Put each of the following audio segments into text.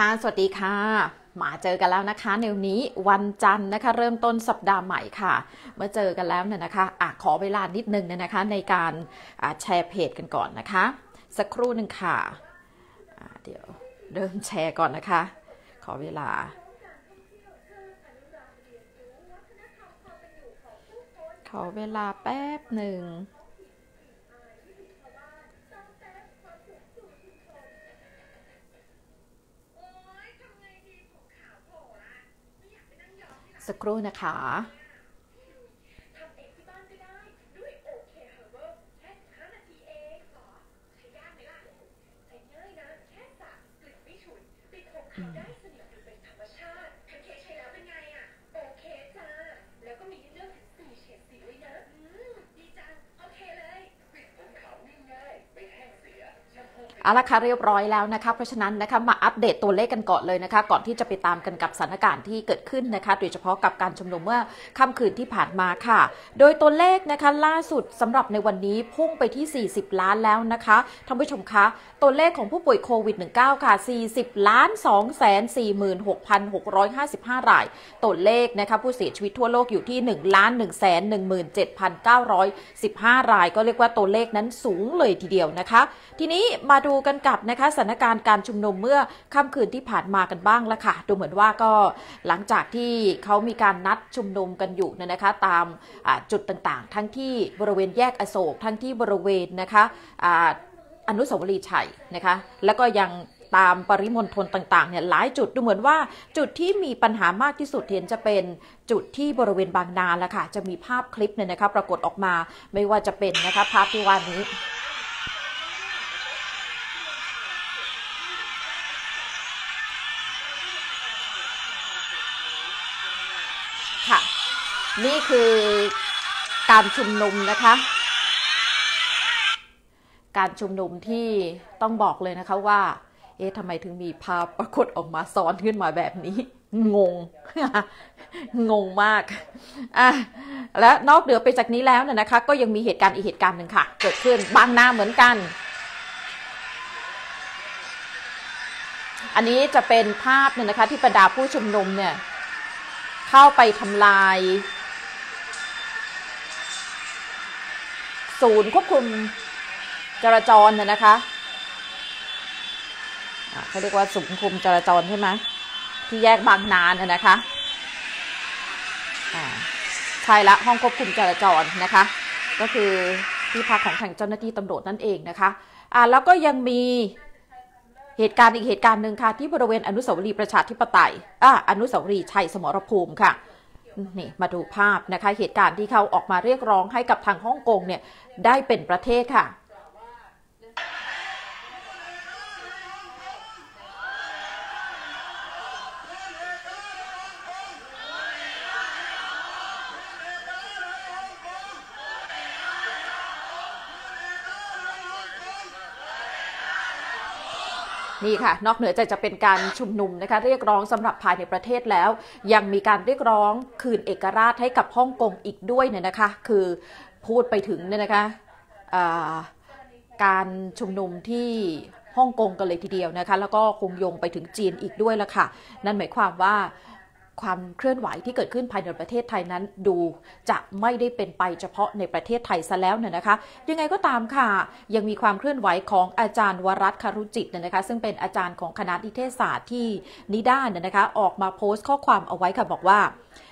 คะสวัสดีค่ะ มาเจอกันแล้วนะคะในวันนี้วันจันทร์นะคะเริ่มต้นสัปดาห์ใหม่ค่ะเมื่อเจอกันแล้วเนี่ยนะคะอะขอเวลานิดนึงเนี่ยนะคะ ในการแชร์เพจกันก่อนนะคะ สักครู่หนึ่งค่ะเดี๋ยวเริ่มแชร์ก่อนนะคะ ขอเวลา ขอเวลาแป๊บหนึ่งสักครู่นะคะาละคะเรียบร้อยแล้วนะคะ เพราะฉะนั้นนะคะมาอัปเดตตัวเลขกันก่อนเลยนะคะ ก่อนที่จะไปตามกันกับสถานการณ์ที่เกิดขึ้นนะคะโดยเฉพาะกับการชุมนุมเมื่อค่ำคืนที่ผ่านมาค่ะ โดยตัวเลขนะคะล่าสุดสำหรับในวันนี้พุ่งไปที่ 40 ล้านแล้วนะคะท่านผู้ชมคะตัวเลขของผู้ป่วยโควิด -19 ค่ะ 40ล้าน2 4 6 6 5 5รายตัวเลขนะคะผู้เสียชีวิตทั่วโลกอยู่ที่1ล้าน1 1 7 9 1 5 ราย ก็เรียกว่าตัวเลขนั้นสูงเลยทีเดียวนะคะ ทีนี้มาดูกันกับนะคะสถานการณ์การชุมนุมเมื่อค่ำคืนที่ผ่านมากันบ้างละค่ะดูเหมือนว่าก็หลังจากที่เขามีการนัดชุมนุมกันอยู่เนี่ยนะคะตามจุดต่างๆ ทั้งที่บริเวณแยกอโศกทั้งที่บริเวณนะคะอนุสาวรีย์ชัยนะคะแล้วก็ยังตามปริมณฑลต่างๆเนี่ยหลายจุดดูเหมือนว่า จุดที่มีปัญหามากที่สุดเห็นจะเป็นจุดที่บริเวณบางนาแล้วค่ะ จะมีภาพคลิปเนี่ยนะคะปรากฏออกมาไม่ว่าจะเป็นนะคะภาพที่ว่านี้นี่คือการชุมนุมนะคะ การชุมนุมที่ต้องบอกเลยนะคะว่า เอ๊ะทำไมถึงมีภาพปรากฏออกมาซ้อนขึ้นมาแบบนี้ งง งงมากอ่ะและนอกเหนือไปจากนี้แล้วเนี่ยนะคะ ก็ยังมีเหตุการณ์อีกเหตุการณ์หนึ่งค่ะ เกิดขึ้นบางนาเหมือนกัน อันนี้จะเป็นภาพเนี่ยนะคะ ที่บรรดาผู้ชุมนุมเนี่ย เข้าไปทำลายศูนย์ควบคุมจราจรนะคะเขาเรียกว่าศูนย์คุมจราจรใช่ไหมที่แยกบางนานนะคะใช่ละห้องควบคุมจราจรนะคะ ก็คือที่พักของทางเจ้าหน้าที่ตำรวจนั่นเองนะคะอ่าแล้วก็ยังมีเหตุการณ์อีกเหตุการณ์หนึ่งค่ะที่บริเวณอนุสาวรีย์ประชาธิปไตยอ่าอนุสาวรีย์ชัยสมรภูมิค่ะนี่มาดูภาพนะคะเหตุการณ์ที่เขาออกมาเรียกร้องให้กับทางฮ่องกงเนี่ยได้เป็นประเทศค่ะนี่ค่ะ นอกเหนือจากจะเป็นการชุมนุมนะคะเรียกร้องสำหรับภายในประเทศแล้ว ยังมีการเรียกร้องคืนเอกราชให้กับฮ่องกงอีกด้วยเนี่ยนะคะคือพูดไปถึงเนี่ยนะคะการชุมนุมที่ฮ่องกงกันเลยทีเดียวนะคะแล้วก็คงยงไปถึงจีนอีกด้วยละค่ะนั่นหมายความว่าความเคลื่อนไหวที่เกิดขึ้นภายในประเทศไทยนั้นดู จะไม่ได้เป็นไปเฉพาะในประเทศไทยซะแล้วเนี่ยนะคะยังไงก็ตามค่ะ ยังมีความเคลื่อนไหวของอาจารย์วรัตคารุจิตเนี่ยนะคะ ซึ่งเป็นอาจารย์ของคณะนิเทศศาสตร์ที่นิด้าเนี่ยนะคะออกมาโพสต์ข้อความเอาไว้ค่ะบอกว่า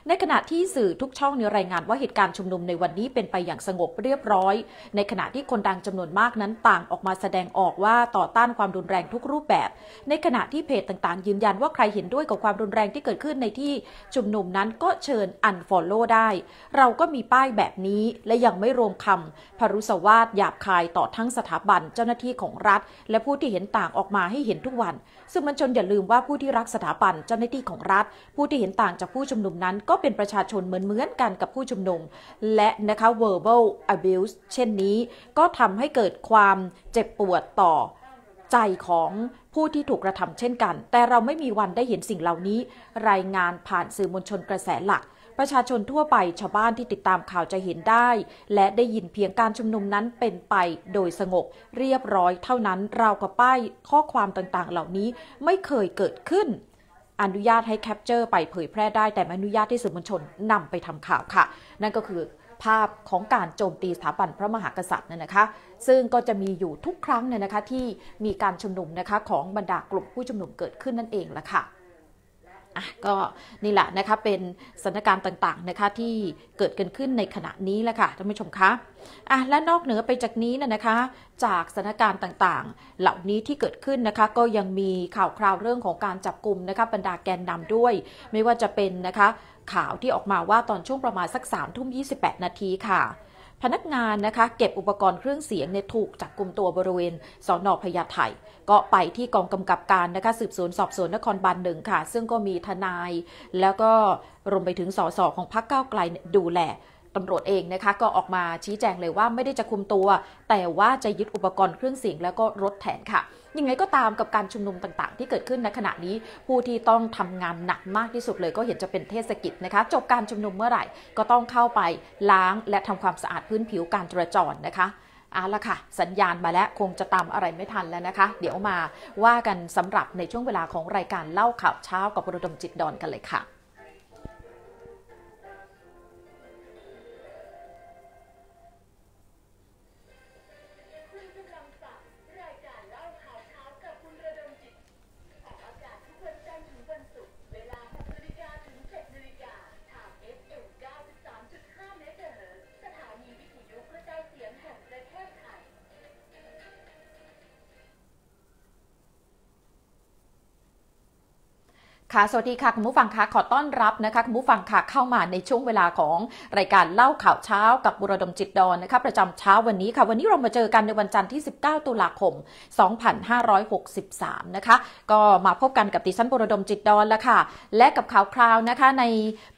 ในขณะที่สื่อทุกช่องในรายงานว่าเหตุการณ์ชุมนุมในวันนี้เป็นไปอย่างสงบเรียบร้อย ในขณะที่คนดังจำนวนมากนั้นต่างออกมาแสดงออกว่าต่อต้านความรุนแรงทุกรูปแบบ ในขณะที่เพจต่าง ๆ ยืนยันว่าใครเห็นด้วยกับความรุนแรงที่เกิดขึ้นในที่ชุมนุมนั้นก็เชิญอันฟอลโล่ได้เราก็มีป้ายแบบนี้และยังไม่รวมคำพรุสวาทหยาบคายต่อทั้งสถาบันเจ้าหน้าที่ของรัฐ และผู้ที่เห็นต่างออกมาให้เห็นทุกวันสื่อมวลชนอย่าลืมว่าผู้ที่รักสถาบันเจ้าหน้าที่ของรัฐ ผู้ที่เห็นต่างจากผู้ชุมนุมนั้นก็เป็นประชาชนเหมือนเหมือนกันกับผู้ชุมนุม และนะคะ verbal abuse เช่นนี้ก็ทำให้เกิดความเจ็บปวดต่อใจของผู้ที่ถูกกระทำเช่นกัน แต่เราไม่มีวันได้เห็นสิ่งเหล่านี้ รายงานผ่านสื่อมวลชนกระแสหลักประชาชนทั่วไปชาวบ้านที่ติดตามข่าวจะเห็นได้ และได้ยินเพียงการชุมนุมนั้นเป็นไปโดยสงบเรียบร้อยเท่านั้นเรากับป้ายข้อความต่างๆเหล่านี้ไม่เคยเกิดขึ้น อนุญาตให้แคปเจอร์ไปเผยแพร่ได้แต่ไม่อนุญาตให้สื่อมวลชนนำไปทำข่าวค่ะ นั่นก็คือภาพของการโจมตีสถาบันพระมหากษัตริย์เนี่ยนะคะ ซึ่งก็จะมีอยู่ทุกครั้งเนี่ยนะคะที่มีการชุมนุมนะคะของบรรดากลุ่มผู้ชุมนุมเกิดขึ้นนั่นเองละค่ะ่ะก็นี่แหละนะคะเป็นสถานการณ์ต่างๆนะคะที่เกิดกันขึ้นในขณะนี้แหละค่ะท่านผู้ชมคะอ่ะและนอกเหนือไปจากนี้นะนะคะ จากสถานการณ์ต่างๆ เหล่านี้ที่เกิดขึ้นนะคะก็ยังมีข่าวคราวเรื่องของการจับกลุ่มนะคะ บรรดาแกนนำด้วย ไม่ว่าจะเป็นนะคะข่าวที่ออกมาว่าตอนช่วงประมาณสัก3ามทุ่มปดนาทีค่ะพนักงานนะคะ เก็บอุปกรณ์เครื่องเสียงเนี่ยถูกจับกลุ่มตัวบริเวณสอนอพญาไทก็ไปที่กองกำกับการนะคะ สืบสวนสอบสวนนครบาลหนึ่งค่ะ ซึ่งก็มีทนาย แล้วก็รวมไปถึงสสของพรรคก้าวไกลดูแลตำรวจเองนะคะ ก็ออกมาชี้แจงเลยว่าไม่ได้จะคุมตัว แต่ว่าจะยึดอุปกรณ์เครื่องเสียงแล้วก็รถแทนค่ะยังไงก็ตามกับการชุมนุมต่างๆ ที่เกิดขึ้นในขณะนี้ผู้ที่ต้องทำงานหนักมากที่สุดเลย ก็เห็นจะเป็นเทศกิจนะคะ จบการชุมนุมเมื่อไหร่ ก็ต้องเข้าไปล้างและทำความสะอาดพื้นผิวการจราจรนะคะเอาละค่ะ สัญญาณมาแล้วคงจะตามอะไรไม่ทันแล้วนะคะ เดี๋ยวมาว่ากันสำหรับในช่วงเวลาของรายการเล่าข่าวเช้ากับปรดมจิตดอนกันเลยค่ะสวัสดีค่ะคุณผู้ฟังคะขอต้อนรับนะคะคุณผู้ฟังค่ะเข้ามาในช่วงเวลาของรายการเล่าข่าวเช้า กับบุรดมจิตดอนนะคะประจำเช้าวันนี้ค่ะวันนี้เรามาเจอกันในวันจันทร์ที่ 19 ตุลาคม 2563 นะคะก็มาพบกันกับดิฉันบุรดมจิตดอนละค่ะ และกับข่าวคราวนะคะ ใน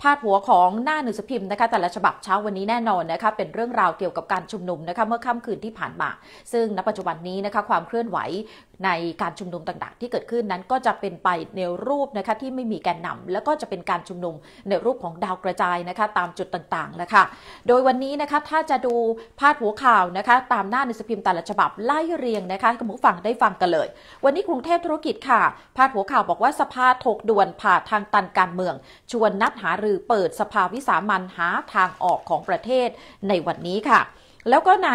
พาดหัวของหน้าหนังสือพิมพ์นะคะแต่ละฉบับเช้าวันนี้แน่นอนนะคะเป็นเรื่องราวเกี่ยวกับการชุมนุมนะคะเมื่อค่ำคืนที่ผ่านมา ซึ่งณปัจจุบันนี้นะคะความเคลื่อนไหวในการชุมนุมต่างๆ ที่เกิดขึ้นนั้นก็จะเป็นไปในรูปนะคะที่ไม่มีแกนนำ แล้วก็จะเป็นการชุมนุมในรูปของดาวกระจายนะคะ ตามจุดต่างๆนะคะ โดยวันนี้นะคะถ้าจะดูพาดหัวข่าวนะคะตามหน้าในสพิมพ์แต่ละฉบับไล่เรียงนะคะคุณผู้ฟังได้ฟังกันเลย วันนี้กรุงเทพธุรกิจค่ะ พาดหัวข่าวบอกว่าสภาถกด่วนผ่าทางตันการเมือง ชวนนัดหารือเปิดสภาวิสามันหาทางออกของประเทศในวันนี้ค่ะแล้วก็ใน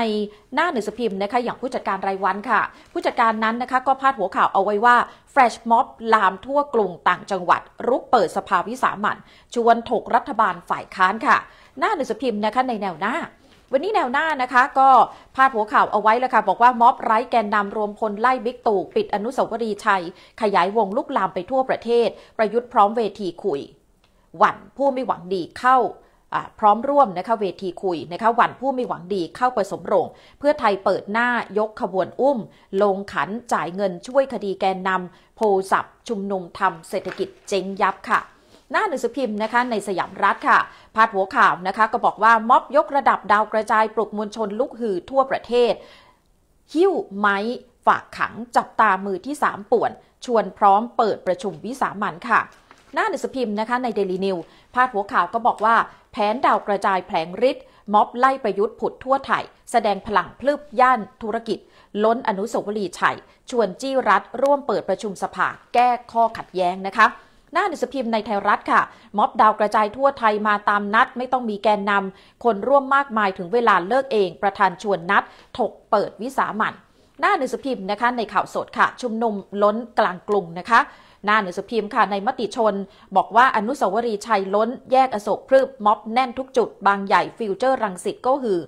หน้าหนังสือพิมพ์นะคะอย่างผู้จัดการรายวันค่ะ ผู้จัดการนั้นนะคะก็พาดหัวข่าวเอาไว้ว่าแฟลชม็อบลามทั่วกลุ่มต่างจังหวัด รุกเปิดสภาวิสามันชวนถกรัฐบาลฝ่ายค้านค่ะ หน้าหนังสือพิมพ์นะคะในแนวหน้า วันนี้แนวหน้านะคะ ก็พาดหัวข่าวเอาไว้แล้วค่ะบอกว่าม็อบไร้แกนนำรวมพล ไล่บิ๊กตู่ปิดอนุสาวรีย์ชัยขยายวงลุกลามไปทั่วประเทศประยุทธ์พร้อมเวทีคุย หวันผู้ไม่หวังดีเข้าพร้อมร่วมนะคะเวทีคุยนะคะ หวันผู้มีหวังดีเข้าไปสมรงเพื่อไทยเปิดหน้ายกขบวนอุ้ม ลงขันจ่ายเงินช่วยคดีแกนนำโพสับชุมนุมทำเศรษฐกิจเจ๊งยับค่ะหน้าหนังสือพิมพ์นะคะ ในสยามรัฐค่ะพาดหัวข่าวนะคะก็บอกว่าม็อบยกระดับดาวกระจาย ปลุกมวลชนลุกฮือทั่วประเทศ หิ้วไม้ ฝากขังจับตามือที่3ป่วน ชวนพร้อมเปิดประชุมวิสามันค่ะหน้าหนังสือพิมพ์นะคะในเดลีนิวพาดหัวข่าวก็บอกว่าแผนดาวกระจายแผลงฤทธิ์ม็อบไล่ประยุทธ์ผุดทั่วไทย แสดงพลังพลืบย่านธุรกิจ ล้นอนุสาวรีย์ชัย ชวนจี้รัฐ ร่วมเปิดประชุมสภาแก้ข้อขัดแย้งนะคะหน้าหนังสือพิมพ์ในไทยรัฐค่ะ ม็อบดาวกระจายทั่วไทยมาตามนัด ไม่ต้องมีแกนนำ คนร่วมมากมายถึงเวลาเลิกเอง ประธานชวนนัด ถกเปิดวิสามันหน้าหนังสือพิมพ์นะคะในข่าวสดค่ะ ชุมนุมล้นกลางกรุงนะคะหน้าหนังสือพิมพ์ค่ะในมติชน บอกว่าอนุสาวรีย์ชัยล้นแยกอโศกพรืบม็อบแน่นทุกจุด บางใหญ่ฟิวเจอร์รังสิตก็หือ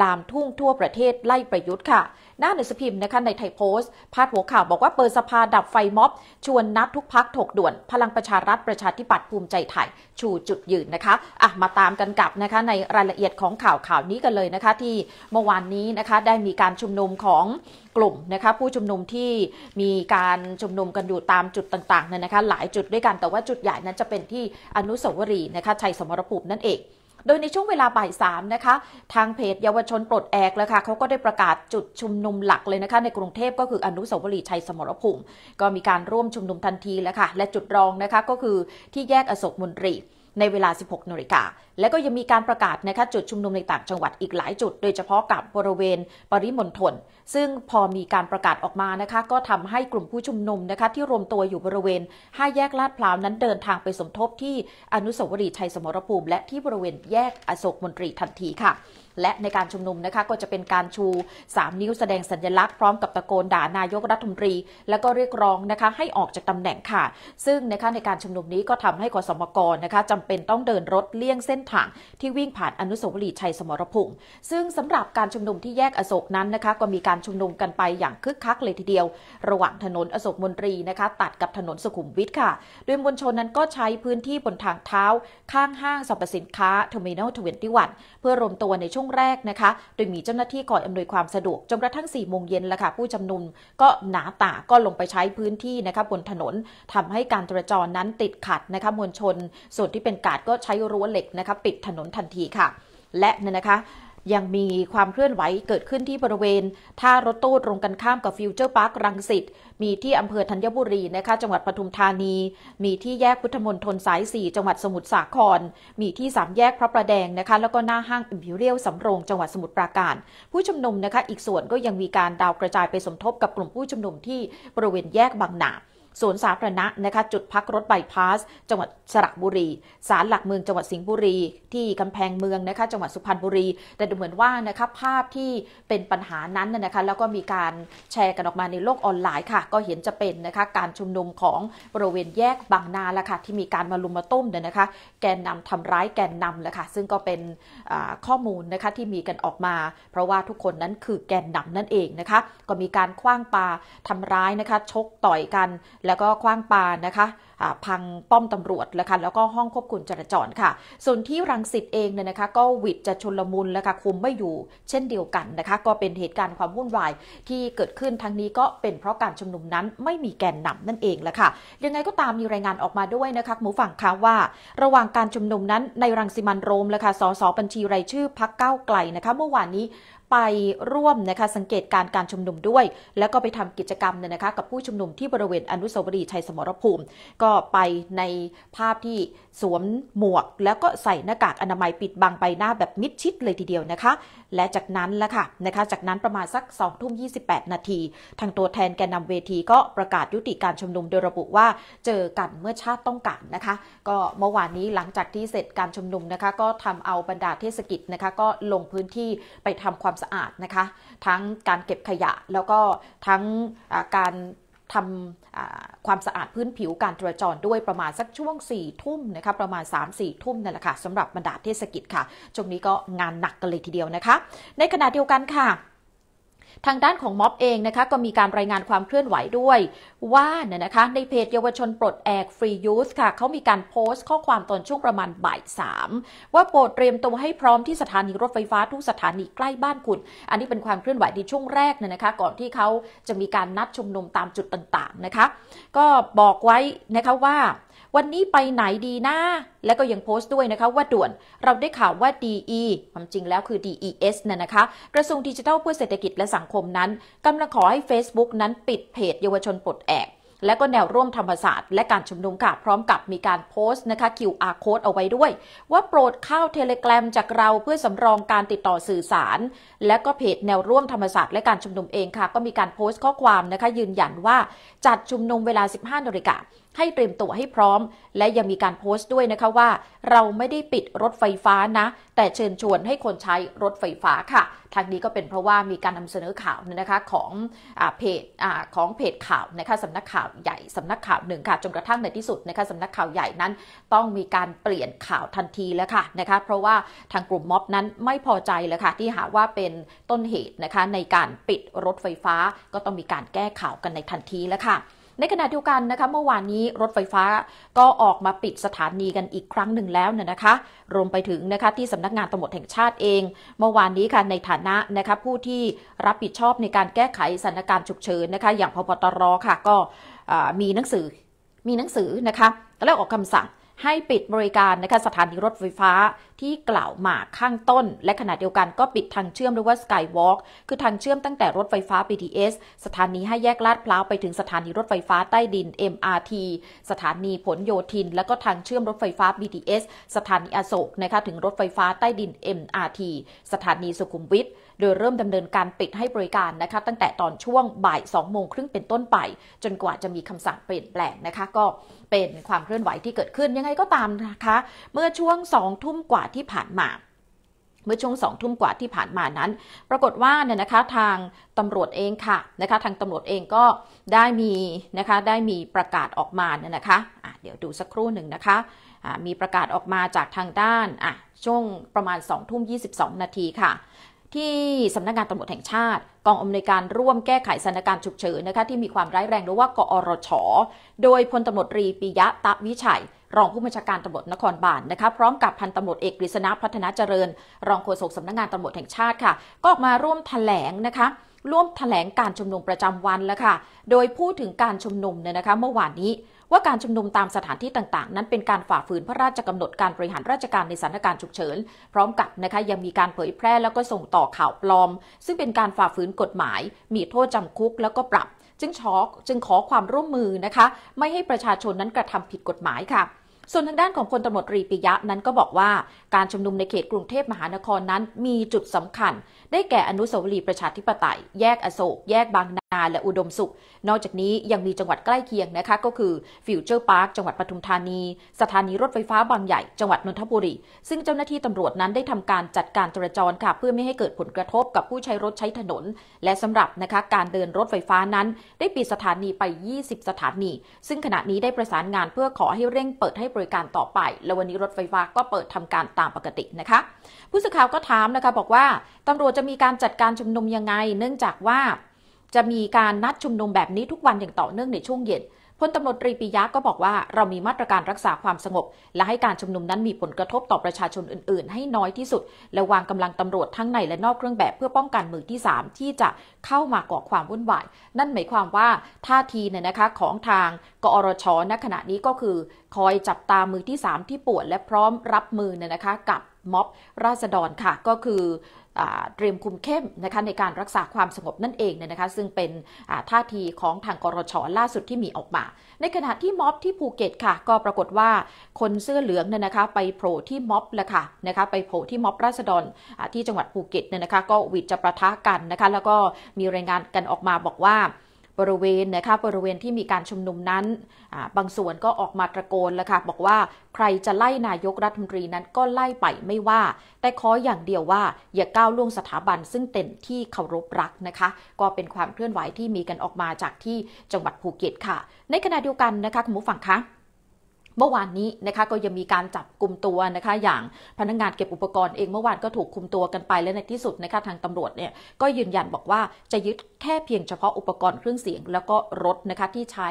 ลามทุ่งทั่วประเทศไล่ประยุทธ์ค่ะหน้าหนังสือพิมพ์นะคะในไทยโพสต์พาดหัวข่าวบอกว่าเปิดสภาดับไฟม็อบ ชวนนัดทุกพักถกด่วน พลังประชารัฐประชาธิปัตย์ภูมิใจไทย ชูจุดยืนนะคะอ่ะมาตามกันกับนะคะในรายละเอียดของข่าวข่าวนี้กันเลยนะคะที่เมื่อวานนี้นะคะได้มีการชุมนุมของกลุ่มนะคะผู้ชุมนุมที่มีการชุมนุมกันอยู่ตามจุดต่างๆเนี่ยนะคะหลายจุดด้วยกันแต่ว่าจุดใหญ่นั้นจะเป็นที่อนุสาวรีย์นะคะชัยสมรภูมินั่นเองโดยในช่วงเวลาบ่ายสามนะคะทางเพจเยาวชนปลดแอกแล้วค่ะเขาก็ได้ประกาศจุดชุมนุมหลักเลยนะคะในกรุงเทพก็คืออนุสาวรีย์ชัยสมรภูมิ ก็มีการร่วมชุมนุมทันทีแล้วค่ะ และจุดรองนะคะก็คือที่แยกอโศกมนตรีในเวลา 16นาฬิกาและก็ยังมีการประกาศนะคะจุดชุมนุมในต่างจังหวัดอีกหลายจุด โดยเฉพาะกับบริเวณปริมณฑลซึ่งพอมีการประกาศออกมานะคะก็ทำให้กลุ่มผู้ชุมนุมนะคะที่รวมตัวอยู่บริเวณห้าแยกลาดพร้าวนั้นเดินทางไปสมทบที่อนุสาวรีย์ชัยสมรภูมิและที่บริเวณแยกอโศกมนตรีทันทีค่ะ และในการชุมนุมนะคะก็จะเป็นการชู 3 นิ้วแสดงสัญลักษณ์พร้อมกับตะโกนด่านายกรัฐมนตรีแล้วก็เรียกร้องนะคะให้ออกจากตำแหน่งค่ะ ซึ่งนะคะในการชุมนุมนี้ก็ทำให้กสมกรนะคะจำเป็นต้องเดินรถเลี่ยงเส้นทางที่วิ่งผ่านอนุสาวรีย์ชัยสมรภูมิ ซึ่งสำหรับการชุมนุมที่แยกอโศกนั้นนะคะก็มีการชุมนุมกันไปอย่างคึกคักเลยทีเดียว ระหว่างถนนอโศกมนตรีนะคะ ตัดกับถนนสุขุมวิทค่ะ โดยมวลชนนั้นก็ใช้พื้นที่บนทางเท้า ข้างห้างสรรพสินค้าเทอร์มินอลทเวนตี้วันเพื่อรวมตัวในช่วงแรกนะคะ โดยมีเจ้าหน้าที่คอยอำนวยความสะดวกจนกระทั่ง4ี่โมงเย็นแล้วค่ะ ผู้ชุมนุมก็หนาตาก็ลงไปใช้พื้นที่นะคะ บนถนนทำให้การจราจรนั้นติดขัดนะคะมวลชน ส่วนที่เป็นกาดก็ใช้รั้วเหล็กนะคะปิดถนนทันทีค่ะ และเนี่ยนะคะยังมีความเคลื่อนไหวเกิดขึ้นที่บริเวณท่ารถตู้ตรงกันข้ามกับฟิวเจอร์พาร์ครังสิตมีที่อำเภอธัญบุรีนะคะจังหวัดปทุมธานี มีที่แยกพุทธมนตรสาย4จังหวัดสมุทรสาคร มีที่สามแยกพระประแดงนะคะแล้วก็หน้าห้างอิมพิเรียลสำโรง จังหวัดสมุทรปราการ ผู้ชุมนุมนะคะอีกส่วนก็ยังมีการดาวกระจายไปสมทบกับกลุ่มผู้ชุมนุมที่บริเวณแยกบางนาสวนสาธารณะนะคะจุดพักรถไบาพาส จังหวัดสระบุรีศาลหลักเมืองจังหวัดสิงห์บุรี ที่กำแพงเมืองนะคะจังหวัดสุพรรณบุรีแต่ดูเหมือนว่านะคะภาพที่เป็นปัญหานั้นนะคะแล้วก็มีการแชร์กันออกมาในโลกออนไลน์ค่ะ ก็เห็นจะเป็นนะคะการชุมนุมของบริเวณแยกบางนาละค่ะที่มีการมาลุมมาตุ้มเนี่ยนะคะแกนนำทำร้ายแกนนำละค่ะซึ่งก็เป็นข้อมูลนะคะที่มีกันออกมา เพราะว่าทุกคนนั้นคือแกนนำนั่นเองนะคะก็มีการคว้างปาทำร้ายนะคะชกต่อยกันแล้วก็คว้างปานะคะ พังป้อมตำรวจแล้วค่ะแล้วก็ห้องควบคุมจราจรค่ะ ส่วนที่รังสิตเองเนี่ยนะคะ ก็วิดจะชนลมุนแล้วค่ะ คุมไม่อยู่เช่นเดียวกันนะคะ ก็เป็นเหตุการณ์ความวุ่นวาย ที่เกิดขึ้นทั้งนี้ก็เป็นเพราะการชุมนุมนั้นไม่มีแกนนำนั่นเองแหละค่ะ ยังไงก็ตามมีรายงานออกมาด้วยนะคะหมูฝั่งค่ะว่าระหว่างการชุมนุมนั้นในรังสิมันโรมแล้วค่ะสสบัญชีรายชื่อพักเก้าไกลนะคะ เมื่อวานนี้ไปร่วมนะคะสังเกตการการชุมนุมด้วย แล้วก็ไปทำกิจกรรมเนี่ยนะคะกับผู้ชุมนุมที่บริเวณอนุสาวรีย์ชัย สมรภูมิ ก็ไปในภาพที่สวมหมวก แล้วก็ใส่หน้ากากอนามัยปิดบังใบหน้าแบบมิดชิดเลยทีเดียวนะคะ และจากนั้นละค่ะนะคะจากนั้นประมาณสัก2องทุ่มยีนาที ทางตัวแทนแกนนาเวทีก็ประกาศยุติการชุมนุมโดยระบุว่าเจอกันเมื่อชาติต้องการนะคะก็เมื่อวานนี้หลังจากที่เสร็จการชุมนุมนะคะก็ทำเอาบรรดาเทศกิจนะคะก็ลงพื้นที่ไปทำความสะอาดนะคะ ทั้งการเก็บขยะแล้วก็ทั้งการทำความสะอาดพื้นผิวการจราจรด้วยประมาณสักช่วง4ทุ่มนะคะประมาณ3-4ทุ่มนั่นแหละค่ะสำหรับบรรดาเทศกิจค่ะช่วงนี้ก็งานหนักกันเลยทีเดียวนะคะ ในขณะเดียวกันค่ะทางด้านของม็อบเองนะคะก็มีการรายงานความเคลื่อนไหวด้วย ว่าเนี่ยนะคะ ในเพจเยาวชนปลดแอกฟรียูสค่ะ เขามีการโพสต์ข้อความตอนช่วงประมาณบ่ายสามว่าโปรดเตรียมตัวให้พร้อมที่สถานีรถไฟฟ้าทุกสถานีใกล้บ้านคุณอันนี้เป็นความเคลื่อนไหวในช่วงแรกเนี่ยนะคะ ก่อนที่เขาจะมีการนัดชุมนุมตามจุดต่างๆนะคะ ก็บอกไว้นะคะว่าวันนี้ไปไหนดีนะและก็ยังโพสต์ด้วยนะคะว่าด่วน เราได้ข่าวว่า DE ความจริงแล้วคือ DES น่ะนะคะ กระทรวงดิจิทัลเพื่อเศรษฐกิจและสังคมนั้นกำลังขอให้ Facebook นั้นปิดเพจ เยาวชนปลดแอก และก็แนวร่วมธรรมศาสตร์และการชุมนุมค่ะพร้อมกับมีการโพสต์นะคะ QR code เอาไว้ด้วย ว่าโปรดเข้าเทเลกราจากเราเพื่อสำรองการติดต่อสื่อสาร และก็เพจแนวร่วมธรรมศาสตร์และการชุมนุมเองค่ะก็มีการโพสต์ข้อความนะคะยืนยันว่าจัดชุมนุมเวลา 15นาฬิกาให้เตรียมตัวให้พร้อมและยังมีการโพสต์ด้วยนะคะว่าเราไม่ได้ปิดรถไฟฟ้านะ แต่เชิญชวนให้คนใช้รถไฟฟ้าค่ะทางนี้ก็เป็นเพราะว่ามีการนำเสนอข่าวนะคะของอเพจอของเพจข่าวนะคะสำนักข่าวใหญ่สำนักข่าวหนึ่งค่ะจนกระทั่งในที่สุดนะคะสำนักข่าวใหญ่นั้น ต้องมีการเปลี่ยนข่าวทันทีแล้วค่ะนะคะ เพราะว่าทางกลุ่มม็อบนั้นไม่พอใจแล้วค่ะที่หาว่าเป็นต้นเหตุนะคะ ในการปิดรถไฟฟ้า ก็ต้องมีการแก้ข่าวกันในทันทีแล้วค่ะในขณะเดียวกันนะคะเมื่อวานนี้รถไฟฟ้าก็ออกมาปิดสถานีกันอีกครั้งหนึ่งแล้วเนี่ยนะคะรวมไปถึงนะคะที่สำนักงานตำรวจแห่งชาติเอง เมื่อวานนี้ค่ะในฐานะนะคะผู้ที่รับผิดชอบในการแก้ไขสถานการณ์ฉุกเฉินนะคะอย่างพบตรค่ะก็มีหนังสือมีหนังสือนะคะแล้วออกคำสั่งให้ปิดบริการนะคะสถานีรถไฟฟ้าที่กล่าวมาข้างต้น และขณะเดียวกันก็ปิดทางเชื่อมหรือว่าสกายวอล์กคือทางเชื่อมตั้งแต่รถไฟฟ้า BTS สถานีให้แยกลาดพร้าวไปถึงสถานีรถไฟฟ้าใต้ดิน MRT สถานีผลโยธิน และก็ทางเชื่อมรถไฟฟ้า BTS สถานีอโศกนะคะถึงรถไฟฟ้าใต้ดิน MRT สถานีสุขุมวิทโดยเริ่มดำเนินการปิดให้บริการนะคะตั้งแต่ตอนช่วงบ่าย2โมงครึ่งเป็นต้นไปจนกว่าจะมีคำสั่งเปลี่ยนแปลงนะคะ ก็เป็นความเคลื่อนไหวที่เกิดขึ้นยังไงก็ตามนะคะ เมื่อช่วง 2ทุ่มกว่าที่ผ่านมา เมื่อช่วงสองทุ่มกว่าที่ผ่านมานั้น ปรากฏว่าเนี่ยนะคะทางตำรวจเองค่ะนะคะทางตำรวจเองก็ได้มีนะคะได้มีประกาศออกมาเนี่ยนะคะะเดี๋ยวดูสักครู่หนึ่งนะคะะมีประกาศออกมาจากทางด้านอ่ะช่วงประมาณ2องทุ่มยีนาทีค่ะ ที่สำนักงงานตำรวจแห่งชาติ กองอำนวยการร่วมแก้ไขสถานการณ์ฉุกเฉินนะคะที่มีความร้ายแรงหรือว่ากอรช โดยพลตำรวจรีปิยะตะวิชัยรองผู้บัญชาการตำรวจนครบาลนนะคะพร้อมกับพันตำรวจเอกกฤษณะพัฒนาเจริญรองโฆษกสำนักงงานตำรวจแห่งชาติค่ะ ก็ออกมาร่วมถแถลงนะคะ ร่วมถแถลงการชุมนุมประจำวันแล้วค่ะ โดยพูดถึงการชุมนุมเนี่ยนะคะ เมื่อวานนี้ว่าการชุมนุมตามสถานที่ต่างๆ นั้น เป็นการฝ่าฝืนพระราชกำหนด การบริหารราชการในสถานการณ์ฉุกเฉินพร้อมกับนะคะยังมีการเผยแพร่แล้วก็ส่งต่อข่าวปลอม ซึ่งเป็นการฝ่าฝืนกฎหมาย มีโทษจำคุกแล้วก็ปรับ จึงช็อกจึงขอความร่วมมือนะคะ ไม่ให้ประชาชนนั้นกระทำผิดกฎหมายค่ะส่วนทางด้านของพลตำรวจรีปิยะนั้นก็บอกว่าการชุมนุมในเขตกรุงเทพมหานครนั้นมีจุดสำคัญได้แก่อนุสาวรีย์ประชาธิปไตย แยกอโศกแยกบางนนาและอุดมสุข นอกจากนี้ยังมีจังหวัดใกล้เคียงนะคะ ก็คือฟิวเจอร์พาร์คจังหวัดปทุมธานี สถานีรถไฟฟ้าบางใหญ่จังหวัดนนทบุรีซึ่งเจ้าหน้าที่ตำรวจนั้นได้ทำการจัดการจราจรค่ะ เพื่อไม่ให้เกิดผลกระทบกับผู้ใช้รถใช้ถนน และสำหรับนะคะการเดินรถไฟฟ้านั้นได้ปิดสถานีไป 20 สถานี ซึ่งขณะนี้ได้ประสานงานเพื่อขอให้เร่งเปิดให้บริการต่อไปและวันนี้รถไฟฟ้าก็เปิดทำการตามปกตินะคะ ผู้สื่อข่าวก็ถามนะคะบอกว่าตำรวจจะมีการจัดการชุมนุมยังไง เนื่องจากว่าจะมีการนัดชุมนุมแบบนี้ทุกวันอย่างต่อเนื่องในช่วง เย็น พลตำรวจตรีปิยะก็บอกว่าเรามีมาตรการรักษาความสงบ และให้การชุมนุมนั้นมีผลกระทบ ต่อ ประชาชนอื่น ๆ ให้ น้อยที่สุด และ วางกำลังตำรวจทั้งในและ นอกเครื่องแบบเพื่อป้องกันมือที่3ที่จะเข้ามาก่อความวุ่นวาย นั่นหมายความว่าท่าทีเนี่ยนะคะของทางกอรชณ ขณะนี้ก็คือ คอยจับตามือที่3ที่ปวดและพร้อมรับมือเนี่ยนะคะกับม็อบราษฎรค่ะก็คือเตรียมคุมเข้มนะคะในการรักษาความสงบนั่นเองเนี่ยนะคะซึ่งเป็นท่าทีของทางกรชล่าสุดที่มีออกมา ในขณะที่ม็อบที่ภูเก็ตค่ะ ก็ปรากฏว่าคนเสื้อเหลืองเนี่ยนะคะ ไปโผล่ที่ม็อบแหละค่ะนะคะไปโผล่ที่ม็อบราษฎรที่จังหวัดภูเก็ตเนี่ยนะคะ ก็วิดจะประทะกันนะคะ แล้วก็มีรายงานกันออกมาบอกว่าบริเวณนะคะบริเวณที่มีการชุมนุมนั้นบางส่วนก็ออกมาตะโกนแล้วค่ะบอกว่าใครจะไล่นายกรัฐมนตรีนั้นก็ไล่ไปไม่ว่า แต่ขออย่างเดียวว่า อย่าก้าวล่วงสถาบัน ซึ่งเป็นที่เคารพรักนะคะก็เป็นความเคลื่อนไหวที่มีกันออกมาจากที่จังหวัดภูเก็ตค่ะในขณะเดียวกันนะคะคุณผู้ฟังคะเมื่อวานนี้นะคะก็ยังมีการจับกลุ่มตัวนะคะอย่างพนักงงานเก็บอุปกรณ์เอง เมื่อวานก็ถูกคุมตัวกันไปและในที่สุดนะคะทางตำรวจเนี่ยก็ยืนยันบอกว่าจะยึดแค่เพียงเฉพาะอุปกรณ์เครื่องเสียง แล้วก็รถนะคะที่ใช้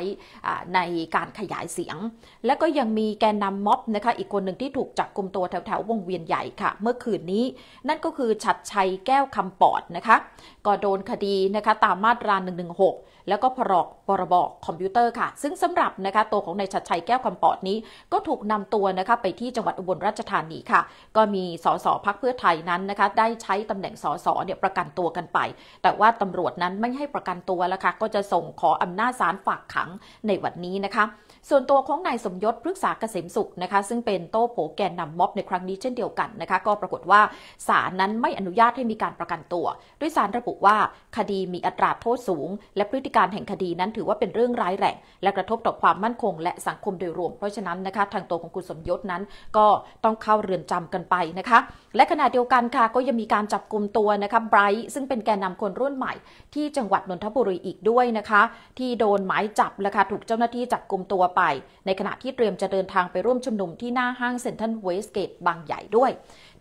ในการขยายเสียง และก็ยังมีแกนนำม็อบนะคะอีกคนหนึ่งที่ถูกจับกลุมตัวแถวๆวงเวียนใหญ่ค่ะ เมื่อคืนนี้ นั่นก็คือชัดชัยแก้วคำปอดนะคะก็โดนคดีนะคะตามมาตรา116 แล้วก็พรบพรบคอมพิวเตอร์ค่ะ ซึ่งสำหรับนะคะตัวของนายชัดชัยแก้วคำปอดนี้ ก็ถูกนำตัวนะคะไปที่จังหวัดอุบลราชธานีค่ะ ก็มีสสพักเพื่อไทยนั้นนะคะได้ใช้ตำแหน่งสสเนี่ยประกันตัวกันไป แต่ว่าตำรวจนั้นไม่ให้ประกันตัวแล้วค่ะ ก็จะส่งขออำนาจศาลฝากขังในวันนี้นะคะส่วนตัวของนายสมยศพฤกษาเกษมสุขนะคะซึ่งเป็นโต้โผแกนนำม็อบในครั้งนี้ เช่นเดียวกันนะคะก็ปรากฏว่าศาลนั้นไม่อนุญาตให้มีการประกันตัวด้วยศาลระบุว่าคดีมีอัตราโทษสูง และพฤติการแห่งคดีนั้นถือว่าเป็นเรื่องร้ายแรงและกระทบต่อความมั่นคงและสังคมโดยรวม เพราะฉะนั้นนะคะทางตัวของคุณสมยศนั้นก็ต้องเข้าเรือนจำกันไปนะคะและขณะเดียวกันค่ะก็ยังมีการจับกลุ่มตัวนะคะไบรท์ซึ่งเป็นแกนนำคนรุ่นใหม่ที่ที่จังหวัดนนทบุรีอีกด้วยนะคะ ที่โดนหมายจับแล้วค่ะถูกเจ้าหน้าที่จับกลุ่มตัวไป ในขณะที่เตรียมจะเดินทางไปร่วมชุมนุมที่หน้าห้างเซ็นทรัลเวสเกตบางใหญ่ด้วย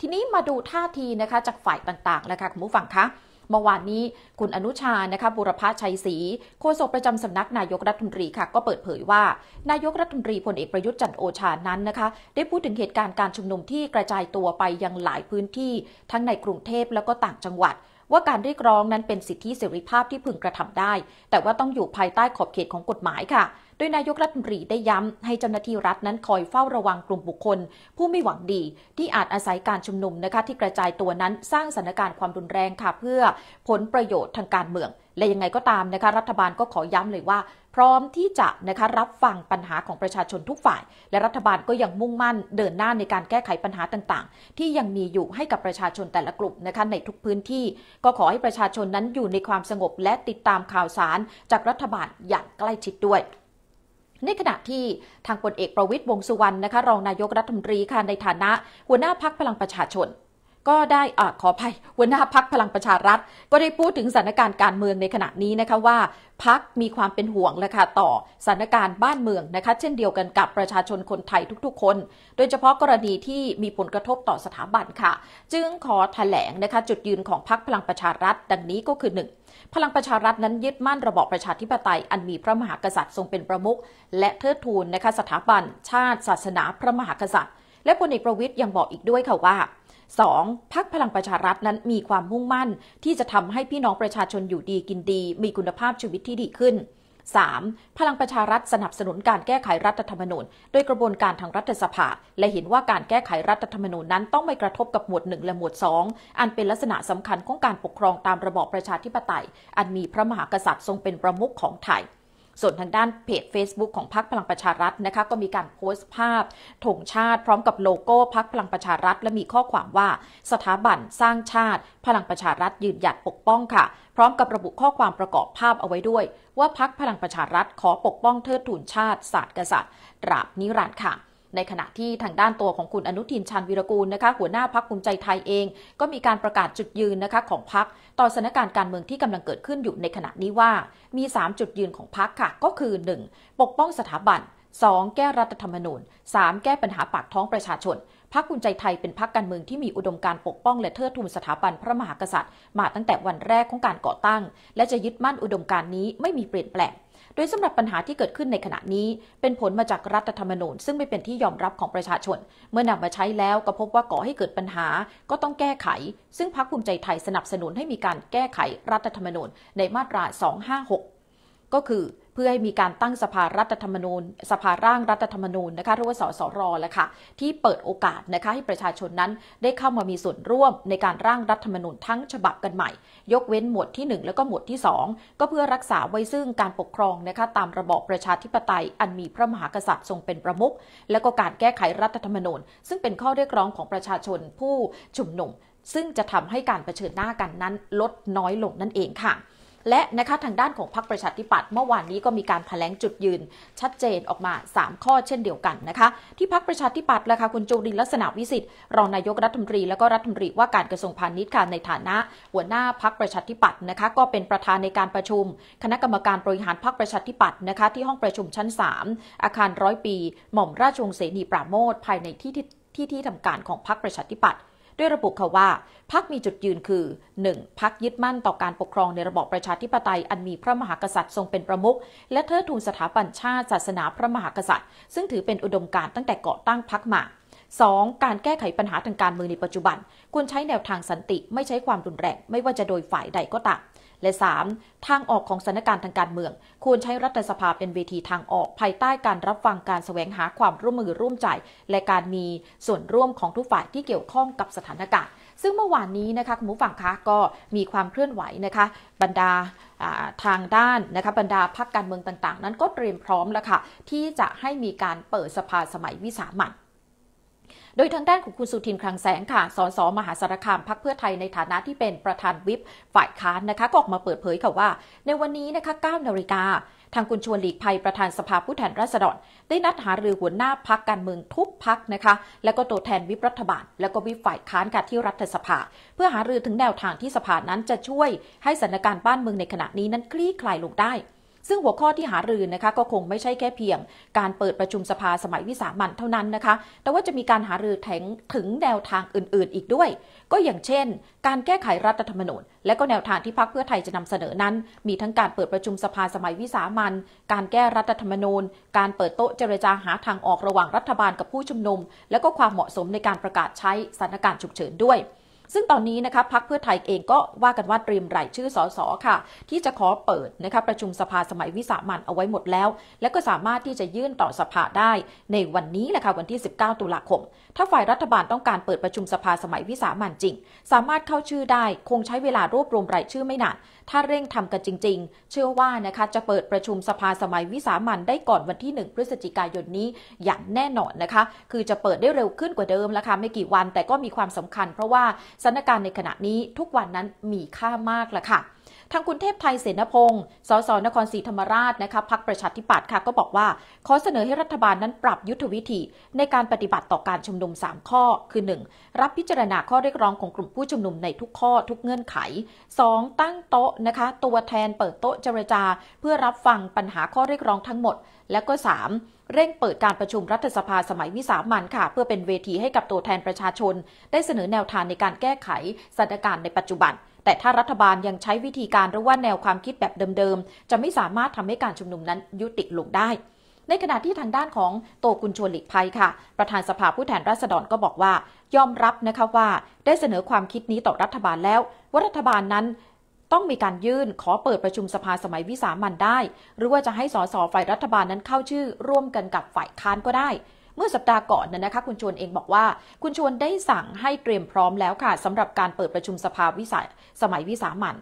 ทีนี้มาดูท่าทีนะคะจากฝ่ายต่างๆแล้วค่ะคุณผู้ฟังคะเมื่อวานนี้คุณอนุชานะคะบุรพชัยศรีโฆษกประจำสำนักนายกรัฐมนตรีค่ะ ก็เปิดเผยว่า นายกรัฐมนตรีพลเอกประยุทธ์จันโอชานั้นนะคะได้พูดถึงเหตุการณ์การชุมนุมที่กระจายตัวไปยังหลายพื้นที่ทั้งในกรุงเทพแล้วก็ต่างจังหวัดว่าการเรียกร้องนั้นเป็นสิทธิเสรีภาพที่พึงกระทำได้ แต่ว่าต้องอยู่ภายใต้ขอบเขตของกฎหมายค่ะโดยนายกรัฐมนตรีได้ย้ำให้เจ้าหน้าที่รัฐนั้นคอยเฝ้าระวังกลุ่มบุคคล ผู้ไม่หวังดีที่อาจอาศัยการชุมนุมนะคะที่กระจายตัวนั้นสร้างสถานการณ์ความรุนแรงค่ะ เพื่อ ผลประโยชน์ทางการเมือง และยังไงก็ตามนะคะรัฐบาลก็ขอย้ำเลยว่าร้อมที่จะนะคะรับฟังปัญหาของประชาชนทุกฝ่าย และรัฐบาลก็ยังมุ่งมั่นเดินหน้าในการแก้ไขปัญหาต่างๆ ที่ยังมีอยู่ให้กับประชาชนแต่ละกลุ่มนะคะในทุกพื้นที่ ก็ขอให้ประชาชนนั้นอยู่ในความสงบและติดตามข่าวสารจากรัฐบาลอย่างใกล้ชิดด้วย ในขณะที่ทางพลเอกประวิตยวงสุวรรณนะคะรองนายกรัฐมนตรีค่ะในฐานะหัวหน้าพักพลังประชาชนก็ได้อขออภัยหัวหน้าพักพลังประชารัฐก็ได้พูดถึงสถานการณ์การเมืองในขณะนี้นะคะว่าพักมีความเป็นห่วงและค่ะต่อสถานการณ์บ้านเมืองนะคะ เช่นเดียวกันกับประชาชนคนไทยทุก ๆ คน โดยเฉพาะกรณีที่มีผลกระทบต่อสถาบันค่ะ จึงขอถแถลงนะคะจุดยืนของพักพลังประชารัฐดังนี้ก็คือ 1. พลังประชารัฐนั้นยึดมั่นระบอบประชาธิปไตย อันมีพระมหากษัตริย์ทรงเป็นประมุขและเทิดทูนนะคะสถาบันชาติ ศาสนาพระมหากษัตริย์ และพลเอกประวิทย์ยังบอกอีกด้วยค่ะว่า 2. พักพลังประชารัฐนั้นมีความมุ่งมั่นที่จะทำให้พี่น้องประชาชนอยู่ดีกินดี มีคุณภาพชีวิตที่ดีขึ้น 3. พลังประชารัฐสนับสนุนการแก้ไขรัฐธรรมนูญโดยกระบวนการทางรัฐสภา และเห็นว่าการแก้ไขรัฐธรรมนูญนั้นต้องไม่กระทบกับหมวด1และหมวด2 อันเป็นลักษณะสำคัญของการปกครองตามระบอบประชาธิปไตย อันมีพระมหากษัตริย์ทรงเป็นประมุขของไทยส่วนทางด้านเพจ Facebook ของพรรคพลังประชารัฐนะคะก็มีการโพสต์ภาพธงชาติพร้อมกับโลโก้พรรคพลังประชารัฐและมีข้อความว่า สถาบันสร้างชาติ พลังประชารัฐยืนหยัดปกป้อง ค่ะ พร้อมกับระบุข้อความประกอบภาพเอาไว้ด้วย ว่าพรรคพลังประชารัฐขอปกป้องเทิดทูนชาติศาสตร์กษัตริย์ ตราบนิรันดร์ค่ะในขณะที่ทางด้านตัวของคุณอนุทินชาญวิรกูลนะคะหัวหน้าพักภูมิใจไทยเอง ก็มีการประกาศจุดยืนนะคะของพัก ต่อสถานการณ์การเมืองที่กำลังเกิดขึ้นอยู่ในขณะนี้ว่า มี 3 จุดยืนของพักค่ะ ก็คือ 1. ปกป้องสถาบัน 2. แก้รัฐธรรมนูญ 3. แก้ปัญหาปากท้องประชาชนพักภูมิใจไทยเป็นพักการเมืองที่มีอุดมการปกป้อง และเทิดทูนสถาบันพระมหากษัตริย์ มาตั้งแต่วันแรกของการก่อตั้ง และจะยึดมั่นอุดมการนี้ไม่มีเปลี่ยนแปลงดยสำหรับปัญหาที่เกิดขึ้นในขณะนี้ เป็นผลมาจากรัฐธรรมนูญ ซึ่งไม่เป็นที่ยอมรับของประชาชน เมื่อนำมาใช้แล้วก็พบว่าก่อให้เกิดปัญหาก็ต้องแก้ไข ซึ่งพรรคภูมิใจไทยสนับสนุนให้มีการแก้ไขรัฐธรรมนูญในมาตรา 256ก็คือเพื่อให้มีการตั้งสภารัฐธรรมนูญ สภาร่างรัฐธรรมนูญนะคะหรือว่าสสรแหละค่ะ ที่เปิดโอกาสนะคะให้ประชาชนนั้นได้เข้ามามีส่วนร่วม ในการร่างรัฐธรรมนูญทั้งฉบับกันใหม่ ยกเว้นหมวดที่ 1 แล้วก็หมวดที่ 2 ก็เพื่อรักษาไว้ซึ่งการปกครองนะคะตามระบอบประชาธิปไตยอันมีพระมหากษัตริย์ทรงเป็นประมุขและก็การแก้ไขรัฐธรรมนูญซึ่งเป็นข้อเรียกร้องของประชาชนผู้ชุมนุม ซึ่งจะทำให้การเผชิญหน้ากันนั้นลดน้อยลงนั่นเองค่ะและนะคะทางด้านของพรรคประชาธิปัตย์เมื่อวานนี้ก็มีการแถลงจุดยืนชัดเจนออกมา 3 ข้อเช่นเดียวกันนะคะที่พรรคประชาธิปัตย์นะคะคุณจุรินลักษณะวิสิทธิ์รองนายกรัฐมนตรีและก็รัฐมนตรีว่าการกระทรวงพาณิชย์ค่ะในฐานะ หัวหน้าพรรคประชาธิปัตย์นะคะก็เป็นประธานในการประชุม คณะกรรมการบริหารพรรคประชาธิปัตย์นะคะที่ห้องประชุมชั้น 3 อาคารร้อยปี หม่อมราชวงศ์เสนีปราโมทภายในที่ที่ที่ทำการของพรรคประชาธิปัตย์ด้วยระบุเ่าว่าพักมีจุดยืนคือ 1. พักยึดมั่นต่อการปกครองในระบอบประชาธิปไตยอันมีพระมหากษัตริย์ทรงเป็นประมุขและเทิดทูนสถาบันชาติศาสนาพระมหากษัตริย์ ซึ่งถือเป็นอุดมการตั้งแต่ก่อตั้งพักมา 2. การแก้ไขปัญหาทางการเมืองในปัจจุบัน ควรใช้แนวทางสันติไม่ใช้ความรุนแรงไม่ว่าจะโดยฝ่ายใดก็ตามและ 3. ทางออกของสถานการณ์ทางการเมือง ควรใช้รัฐสภาเป็นเวทีทางออก ภายใต้การรับฟังการแสวงหาความร่วมมือร่วมใจ และการมีส่วนร่วมของทุกฝ่ายที่เกี่ยวข้องกับสถานการณ์ซึ่งเมื่อวานนี้นะคะคุณผู้ฟังคะก็มีความเคลื่อนไหวนะคะบรรดาทางด้านนะคะบรรดาพักการเมืองต่างๆ นั้นก็เตรียมพร้อมแล้วค่ะที่จะให้มีการเปิดสภาสมัยวิสามันโดยทางด้านของคุณสุทินคลังแสงค่ะสสมหาสารคามพักเพื่อไทยในฐานะที่เป็นประธานวิปฝ่ายค้านนะคะก็ออกมาเปิดเผยค่ะว่า ในวันนี้นะคะ9นาฬิกา ทางคุณชวนหลีกภัยประธานสภาผู้แทนราษฎรได้นัดหารือหัวหน้าพักการเมืองทุกพักนะคะและก็ตัวแทนวิปรัฐบาล และก็วิปฝ่ายค้านก่ะที่รัฐสภา เพื่อหารือถึงแนวทางที่สภานั้นจะช่วยให้สถานการณ์บ้านเมืองในขณะนี้นั้นคลี่คลายลงได้ซึ่งหัวข้อที่หารือนะคะก็คงไม่ใช่แค่เพียงการเปิดประชุมสภาสมัยวิสามันเท่านั้นนะคะ แต่ว่าจะมีการหารือแถงถึงแนวทางอื่นๆ อีกด้วย ก็อย่างเช่น การแก้ไขรัฐธรรมนูญและก็แนวทางที่พรรคเพื่อไทยจะนำเสนอนั้น มีทั้งการเปิดประชุมสภาสมัยวิสามันการแก้รัฐธรรมนูญการเปิดโต๊ะเจรจาหาทางออกระหว่างรัฐบาลกับผู้ชุมนุม และก็ความเหมาะสมในการประกาศใช้สถานการณ์ฉุกเฉินด้วยซึ่งตอนนี้นะคะพักเพื่อไทยเองก็ว่ากันว่าเตรียมรายชื่อสสค่ะ ที่จะขอเปิดนะคะประชุมสภาสมัยวิสามันเอาไว้หมดแล้ว และก็สามารถที่จะยื่นต่อสภาได้ ในวันนี้แหละค่ะวันที่ 19 ตุลาคมถ้าฝ่ายรัฐบาลต้องการเปิดประชุมสภาสมัยวิสามันจริง สามารถเข้าชื่อได้คงใช้เวลารวบรวมรายชื่อไม่นานถ้าเร่งทำกันจริง ๆ เชื่อว่านะคะจะเปิดประชุมสภาสมัยวิสามันได้ก่อนวันที่ 1 พฤศจิกายนนี้อย่างแน่นอนนะคะ คือจะเปิดได้เร็วขึ้นกว่าเดิมแล้วค่ะไม่กี่วันแต่ก็มีความสำคัญ เพราะว่าสถานการณ์ในขณะนี้ทุกวันนั้นมีค่ามากละค่ะทางคุณเทพไทยเสนพงศ์สสนครศรีธรรมราชนะคะพักประชาธิปัตย์ค่ะก็บอกว่า ขอเสนอให้รัฐบาลนั้นปรับยุทธวิธีในการปฏิบัติต่อการชุมนุม 3 ข้อคือ 1. รับพิจารณาข้อเรียกร้องของกลุ่มผู้ชุมนุมในทุกข้อทุกเงื่อนไข 2. ตั้งโต๊ะนะคะ ตัวแทนเปิดโต๊ะเจรจา เพื่อรับฟังปัญหาข้อเรียกร้องทั้งหมด และก็ 3. เร่งเปิดการประชุมรัฐสภาสมัยวิสามันค่ะเพื่อเป็นเวทีให้กับตัวแทนประชาชน ได้เสนอแนวทางในการแก้ไขสถานการณ์ในปัจจุบันแต่ถ้ารัฐบาลยังใช้วิธีการหรือว่าแนวความคิดแบบเดิม ๆ จะไม่สามารถทำให้การชุมนุมนั้นยุติลงได้ ในขณะที่ทางด้านของโตกุณชวนหลีกภัยค่ะ ประธานสภาผู้แทนราษฎรก็บอกว่า ยอมรับนะคะว่า ได้เสนอความคิดนี้ต่อรัฐบาลแล้ว ว่ารัฐบาลนั้นต้องมีการยื่นขอเปิดประชุมสภาสมัยวิสามันได้ หรือว่าจะให้สสฝ่ายรัฐบาลนั้นเข้าชื่อร่วมกันกับฝ่ายค้านก็ได้เมื่อสัปดาห์ก่อนนนะคะคุณชวนเองบอกว่า คุณชวนได้สั่งให้เตรียมพร้อมแล้วค่ะสำหรับการเปิดประชุมสภาวิสาสมัยวิสามัน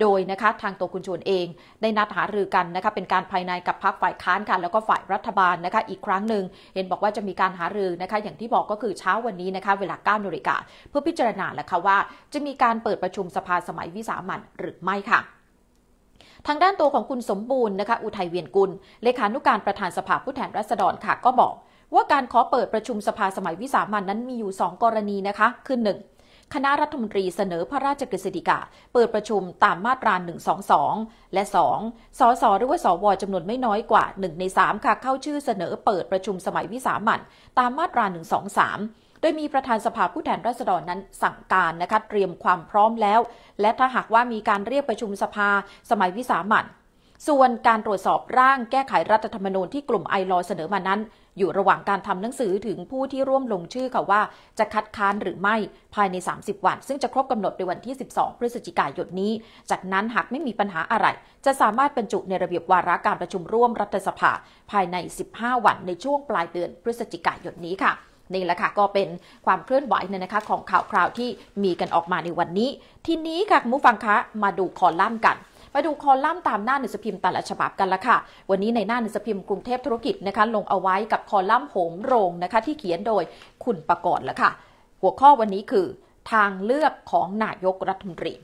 โดยนะคะทางตัวคุณชวนเองได้นัดหารือกันนะคะเป็นการภายในกับพรรคฝ่ายค้านกันแล้วก็ฝ่ายรัฐบาลนะคะอีกครั้งหนึ่งเห็นบอกว่าจะมีการหารือนะคะอย่างที่บอกก็คือเช้าวันนี้นะคะเวลา9นาฬิกา เพื่อพิจารณาแล้วค่ะว่า จะมีการเปิดประชุมสภาสมัยวิสามันหรือไม่ค่ะ ทางด้านตัวของคุณสมบูรณ์นะคะอุทัยเวียนกุลเลขานุการประธานสภาผู้แทนราษฎรค่ะก็บอกว่าการขอเปิดประชุมสภาสมัยวิสามันนั้นมีอยู่ 2 กรณีนะคะ คือ1คณะรัฐมนตรีเสนอพระราชกฤษฎีกาเปิดประชุมตามมาตรา122 และ2สสหรือว่าสวจำนวนไม่น้อยกว่า1ใน3ค่ะเข้าชื่อเสนอเปิดประชุมสมัยวิสามันตามมาตรา123 โดยมีประธานสภาผู้แทนราษฎรนั้นสั่งการนะคะเตรียมความพร้อมแล้ว และถ้าหากว่ามีการเรียกประชุมสภาสมัยวิสามันส่วนการตรวจสอบร่างแก้ไขรัฐธรรมนูญที่กลุ่มไอรอเสนอมานั้นอยู่ระหว่างการทำหนังสือถึงผู้ที่ร่วมลงชื่อค่ะว่า จะคัดค้านหรือไม่ภายใน 30 วัน ซึ่งจะครบกำหนดในวันที่ 12 พฤศจิกายนนี้ จากนั้นหากไม่มีปัญหาอะไร จะสามารถบรรจุในระเบียบวาระการประชุมร่วมรัฐสภา ภายใน 15 วันในช่วงปลายเดือนพฤศจิกายนนี้ค่ะ นี่แหละค่ะก็เป็นความเคลื่อนไหวเนี่ยนะคะของข่าวคราวที่มีกันออกมาในวันนี้ ทีนี้ค่ะคุณผู้ฟังคะมาดูคอลัมน์กันไปดูคอลัมน์ตามหน้าหนังสือพิมพ์แต่ละฉบับกันละค่ะวันนี้ในหน้าหนังสือพิมพ์กรุงเทพธุรกิจนะคะลงเอาไว้กับคอลัมน์โหมโรงนะคะที่เขียนโดยคุณประกรณ์ละค่ะหัวข้อวันนี้คือทางเลือกของนายกรัฐมนตรี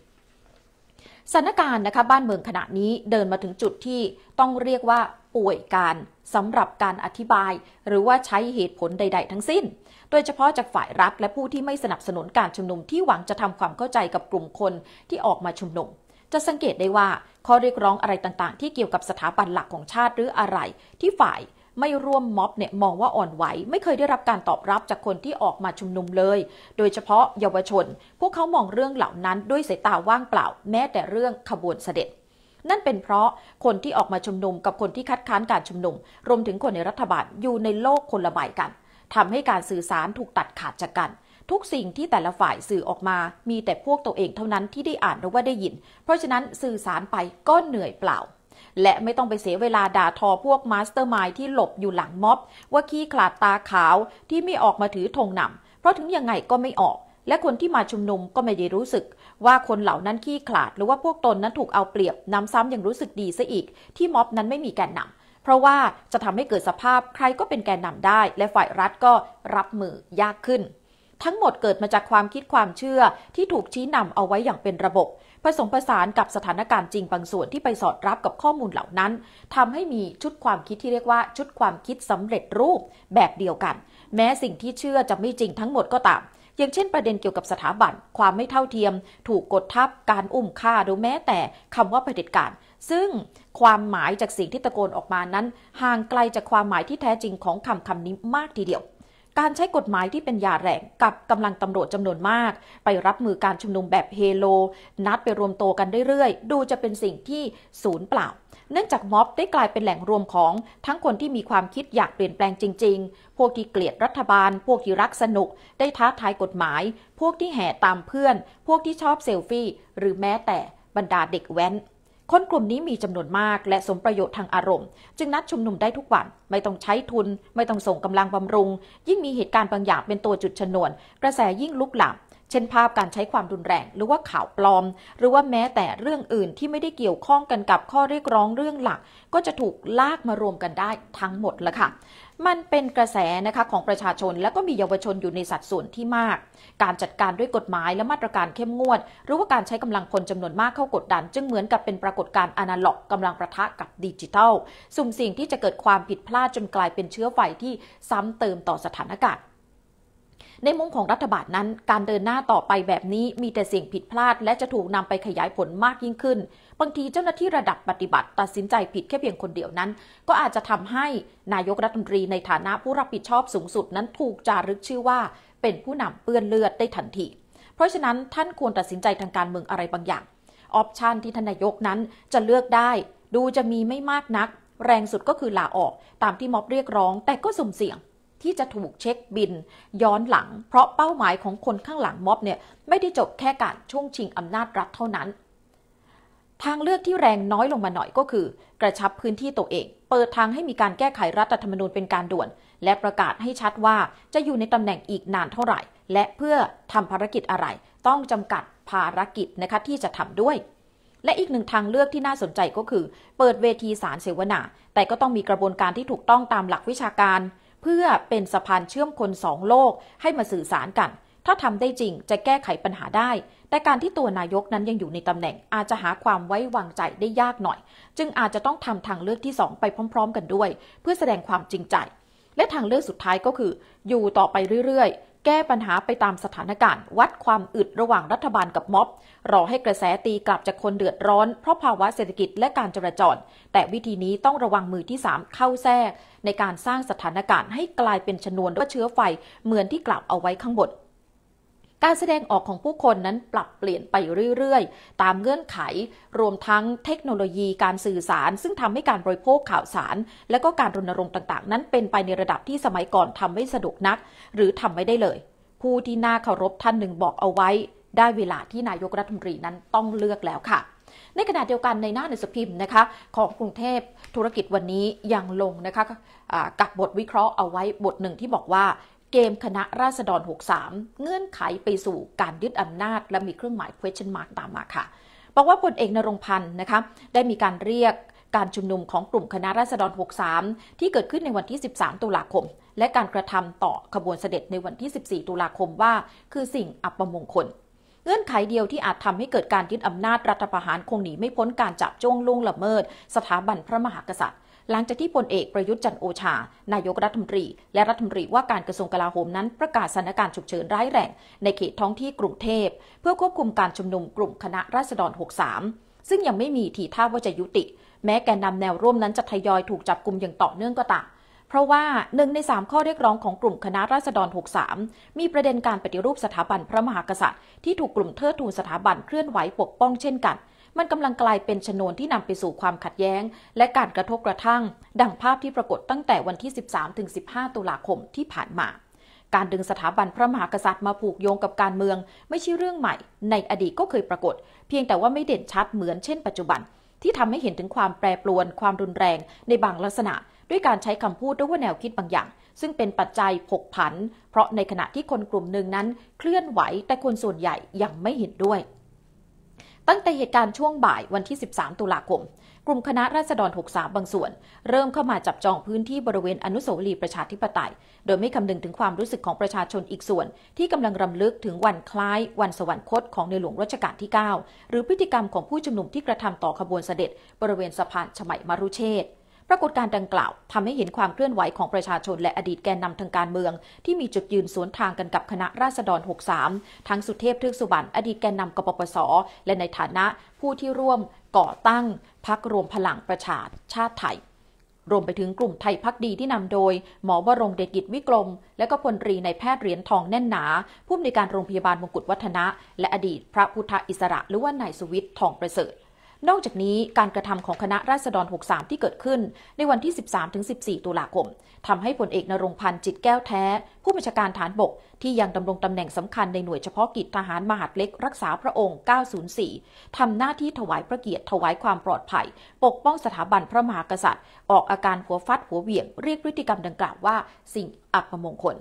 สถานการณ์นะคะบ้านเมืองขณะนี้เดินมาถึงจุดที่ต้องเรียกว่า ป่วยการสำหรับการอธิบาย หรือว่าใช้เหตุผลใดๆทั้งสิ้น โดยเฉพาะจากฝ่ายรัฐและผู้ที่ไม่สนับสนุนการชุมนุมที่หวังจะทำความเข้าใจกับกลุ่มคนที่ออกมาชุมนุมจะสังเกตได้ว่าข้อเรียกร้องอะไรต่างๆ ที่เกี่ยวกับสถาบันหลักของชาติหรืออะไร ที่ฝ่ายไม่ร่วมม็อบเนี่ย มองว่าอ่อนไหวไม่เคยได้รับการตอบรับจากคนที่ออกมาชุมนุมเลย โดยเฉพาะเยาวชนพวกเขามองเรื่องเหล่านั้นด้วยสายตาว่างเปล่าแม้แต่เรื่องขบวนเสด็จ นั่นเป็นเพราะคนที่ออกมาชุมนุมกับคนที่คัดค้านการชุมนุมรวมถึงคนในรัฐบาลอยู่ในโลกคนละใบกันทำให้การสื่อสารถูกตัดขาดจากกันทุกสิ่งที่แต่ละฝ่ายสื่อออกมา มีแต่พวกตัวเองเท่านั้นที่ได้อ่านหรือว่าได้ยิน เพราะฉะนั้นสื่อสารไปก็เหนื่อยเปล่า และไม่ต้องไปเสียเวลาด่าทอพวกมาสเตอร์มายที่หลบอยู่หลังม็อบ ว่าขี้ขลาดตาขาวที่ไม่ออกมาถือธงนำเพราะถึงยังไงก็ไม่ออก และคนที่มาชุมนุมก็ไม่ได้รู้สึก ว่าคนเหล่านั้นขี้ขลาดหรือว่าพวกตนนั้นถูกเอาเปรียบนำซ้ำยังรู้สึกดีซะอีก ที่ม็อบนั้นไม่มีแกนนำเพราะว่าจะทำให้เกิดสภาพใครก็เป็นแกนนำได้ และฝ่ายรัฐก็รับมือยากขึ้นทั้งหมดเกิดมาจากความคิดความเชื่อที่ถูกชี้นำเอาไว้อย่างเป็นระบบผสมผสานกับสถานการณ์จริงบางส่วนที่ไปสอดรับกับข้อมูลเหล่านั้นทำให้มีชุดความคิดที่เรียกว่าชุดความคิดสำเร็จรูป แบบเดียวกัน แม้สิ่งที่เชื่อจะไม่จริงทั้งหมดก็ตาม อย่างเช่น ประเด็นเกี่ยวกับสถาบัน ความไม่เท่าเทียม ถูกกดทับ การอุ้มฆ่าหรือแม้แต่คำว่าเผด็จการซึ่ง ความหมายจากสิ่งที่ตะโกนออกมานั้น ห่างไกลจากความหมายที่แท้จริงของคำคำนี้มากทีเดียวการใช้กฎหมายที่เป็นยาแรงกับกำลังตำรวจจำนวนมาก ไปรับมือการชุมนุมแบบเฮโล นัดไปรวมตัวกันเรื่อยๆ ดูจะเป็นสิ่งที่ศูนย์เปล่า เนื่องจากม็อบได้กลายเป็นแหล่งรวมของทั้งคนที่มีความคิดอยากเปลี่ยนแปลงจริง ๆ พวกที่เกลียดรัฐบาล พวกที่รักสนุกได้ท้าทายกฎหมาย พวกที่แห่ตามเพื่อน พวกที่ชอบเซลฟี่หรือแม้แต่บรรดาเด็กแว้นคนกลุ่มนี้มีจำนวนมาก และสมประโยชน์ทางอารมณ์ จึงนัดชุมนุมได้ทุกวัน ไม่ต้องใช้ทุน ไม่ต้องส่งกำลังบำรุง ยิ่งมีเหตุการณ์บางอย่างเป็นตัวจุดชนวน กระแสยิ่งลุกลามช่นภาพการใช้ความรุนแรงหรือว่าข่าวปลอม หรือว่าแม้แต่เรื่องอื่นที่ไม่ได้เกี่ยวข้องกันกับข้อเรียกร้องเรื่องหลัก ก็จะถูกลากมารวมกันได้ทั้งหมดละค่ะ มันเป็นกระแสนะคะของประชาชนและก็มีเยาวชนอยู่ในสัดส่วนที่มาก การจัดการด้วยกฎหมายและมาตรการเข้มงวด หรือว่าการใช้กำลังคนจำนวนมากเข้ากดดัน จึงเหมือนกับเป็นปรากฏการณ์อนาล็อก กำลังประทะกับดิจิทัลสุ่มสิ่งที่จะเกิดความผิดพลาดจนกลายเป็นเชื้อไฟที่ซ้ำเติมต่อสถานการณ์ในมุมของรัฐบาลนั้นการเดินหน้าต่อไปแบบนี้มีแต่สิ่งผิดพลาด และจะถูกนำไปขยายผลมากยิ่งขึ้น บางทีเจ้าหน้าที่ระดับปฏิบัติ ตัดสินใจผิดแค่เพียงคนเดียวนั้น ก็อาจจะทำให้นายกรัฐมนตรีในฐานะผู้รับผิดชอบสูงสุดนั้นถูกจารึกชื่อว่า เป็นผู้นำเปื้อนเลือดได้ทันที เพราะฉะนั้นท่านควรตัดสินใจทางการเมืองอะไรบางอย่างออปชันที่ทนายกนั้นจะเลือกได้ ดูจะมีไม่มากนัก แรงสุดก็คือลาออก ตามที่ม็อบเรียกร้อง แต่ก็สุ่มเสี่ยงที่จะถูกเช็คบิน ย้อนหลัง เพราะเป้าหมายของคนข้างหลังม็อบเนี่ยไม่ได้จบแค่การช่วงชิงอำนาจรัฐเท่านั้น ทางเลือกที่แรงน้อยลงมาหน่อยก็คือ กระชับพื้นที่ตัวเอง เปิดทางให้มีการแก้ไขรัฐธรรมนูญเป็นการด่วน และประกาศให้ชัดว่าจะอยู่ในตำแหน่งอีกนานเท่าไหร่ และเพื่อทำภารกิจอะไร ต้องจำกัดภารกิจนะคะที่จะทำด้วย และอีกหนึ่งทางเลือกที่น่าสนใจก็คือ เปิดเวทีสารเสวนา แต่ก็ต้องมีกระบวนการที่ถูกต้องตามหลักวิชาการเพื่อเป็นสะพานเชื่อมคนสองโลกให้มาสื่อสารกัน ถ้าทำได้จริงจะแก้ไขปัญหาได้ แต่การที่ตัวนายกนั้นยังอยู่ในตำแหน่งอาจจะหาความไว้วางใจได้ยากหน่อย จึงอาจจะต้องทำทางเลือกที่สองไปพร้อม ๆ กันด้วย เพื่อแสดงความจริงใจ และทางเลือกสุดท้ายก็คือ อยู่ต่อไปเรื่อย ๆแก้ปัญหาไปตามสถานการณ์ วัดความอึดระหว่างรัฐบาลกับม็อบ รอให้กระแสตีกลับจากคนเดือดร้อนเพราะภาวะเศรษฐกิจและการจราจร แต่วิธีนี้ต้องระวังมือที่ 3 เข้าแทรกในการสร้างสถานการณ์ให้กลายเป็นชนวนด้วยเชื้อไฟ เหมือนที่กล่าวเอาไว้ข้างบนการแสดงออกของผู้คนนั้นปรับเปลี่ยนไปเรื่อยๆ ตามเงื่อนไข รวมทั้งเทคโนโลยีการสื่อสาร ซึ่งทำให้การบริโภคข่าวสาร และก็การรณรงค์ต่างๆ นั้นเป็นไปในระดับที่สมัยก่อนทำไม่สะดวกนัก หรือทำไม่ได้เลย ผู้ที่น่าเคารพท่านหนึ่ง บอกเอาไว้ ได้เวลาที่นายกรัฐมนตรีนั้นต้องเลือกแล้วค่ะ ในขณะเดียวกันในหน้าหนังสือพิมพ์นะคะของกรุงเทพธุรกิจวันนี้ยังลงนะคะะกับบทวิเคราะห์เอาไว้บทหนึ่งที่บอกว่าเกมคณะราษฎร63 เงื่อนไขไปสู่การยึดอำนาจ และมีเครื่องหมาย question mark ตามมาค่ะ บอกว่าพลเอกนรงพันธ์นะคะได้มีการเรียกการชุมนุมของกลุ่มคณะราษฎร63 ที่เกิดขึ้นในวันที่ 13 ตุลาคม และการกระทำต่อขบวนเสด็จในวันที่ 14 ตุลาคมว่า คือสิ่งอัปมงคลเงื่อนไขเดียวที่อาจทำให้เกิดการยึดอำนาจรัฐประหารคงหนีไม่พ้นการจับจ้วงล่วงละเมิด สถาบันพระมหากษัตริย์หลังจากที่พลเอกประยุทธ์จันโอชา นายกรัฐมนตรีและรัฐมนตรีว่าการกระทรวงกลาโหมนั้นประกาศสถานการณ์ฉุกเฉินร้ายแรงในเขตท้องที่กรุงเทพเพื่อควบคุมการชุมนุมกลุ่มคณะราษฎร63 ซึ่งยังไม่มีทีท่าว่าจะยุติ แม้แกนนาแนวร่วมนั้นจะทยอยถูกจับกลุ่มอย่างต่อเนื่องก็ตามเพราะว่าหนึ่งในสามข้อเรียกร้องของกลุ่มคณะราษฎร63 มีประเด็นการปฏิรูปสถาบันพระมหากษัตริย์ที่ถูกกลุ่มเทิดทูนสถาบันเคลื่อนไหวปกป้องเช่นกันมันกำลังกลายเป็นชนวนที่นำไปสู่ความขัดแย้ง และการกระทบกระทั่ง ดังภาพที่ปรากฏตั้งแต่วันที่ 13-15 ตุลาคมที่ผ่านมา การดึงสถาบันพระมหากษัตริย์มาผูกโยงกับการเมือง ไม่ใช่เรื่องใหม่ ในอดีตก็เคยปรากฏ เพียงแต่ว่าไม่เด่นชัดเหมือนเช่นปัจจุบันที่ทำให้เห็นถึงความแปรปรวน ความรุนแรงในบางลักษณะ ด้วยการใช้คำพูดหรือว่าแนวคิดบางอย่าง ซึ่งเป็นปัจจัยผกผัน เพราะในขณะที่คนกลุ่มหนึ่งนั้นเคลื่อนไหวแต่คนส่วนใหญ่ยังไม่เห็นด้วยตั้งแต่เหตุการณ์ช่วงบ่ายวันที่ 13 ตุลาคม กลุ่มคณะราษฎร 63 บางส่วน เริ่มเข้ามาจับจองพื้นที่บริเวณอนุสาวรีย์ประชาธิปไตย โดยไม่คำนึงถึงความรู้สึกของประชาชนอีกส่วนที่กำลังรำลึกถึงวันคล้ายวันสวรรคตของในหลวงรัชกาลที่ 9 หรือพฤติกรรมของผู้ชุมนุมที่กระทำต่อขบวนเสด็จบริเวณสะพานชมัยมรุเชษฐ์ปรากฏการดังกล่าว ทำให้เห็นความเคลื่อนไหวของประชาชนและอดีตแกนนำทางการเมือง ที่มีจุดยืนสวนทางกันกับคณะราษฎร 63 ทั้งสุเทพเทือกสุบรรณ อดีตแกนนำกปปส และในฐานะผู้ที่ร่วมก่อตั้งพักรวมพลังประชาชาติไทย รวมไปถึงกลุ่มไทยพักดีที่นำโดย หมอวรงเดชกิจวิกรม และก็พลตรีในแพทย์เหรียญทองแน่นหนา ผู้อำนวยการโรงพยาบาลมงกุฎวัฒนะและอดีต พระพุทธอิสระหรือว่านายสุวิทย์ทองประเสริฐนอกจากนี้การกระทำของคณะราษฎร63 ที่เกิดขึ้นในวันที่ 13-14 ตุลาคมทำให้พลเอกนรงพันธ์จิตแก้วแท้ ผู้บัญชาการฐานบก ที่ยังดำรงตำแหน่งสำคัญ ในหน่วยเฉพาะกิจทหารมหาดเล็กรักษาพระองค์ 904 ทำหน้าที่ถวายพระเกียรติถวายความปลอดภัย ปกป้องสถาบันพระมหากษัตริย์ ออกอาการหัวฟัดหัวเหวี่ยงเรียกพฤติกรรมดังกล่าวว่าสิ่งอัปมงคล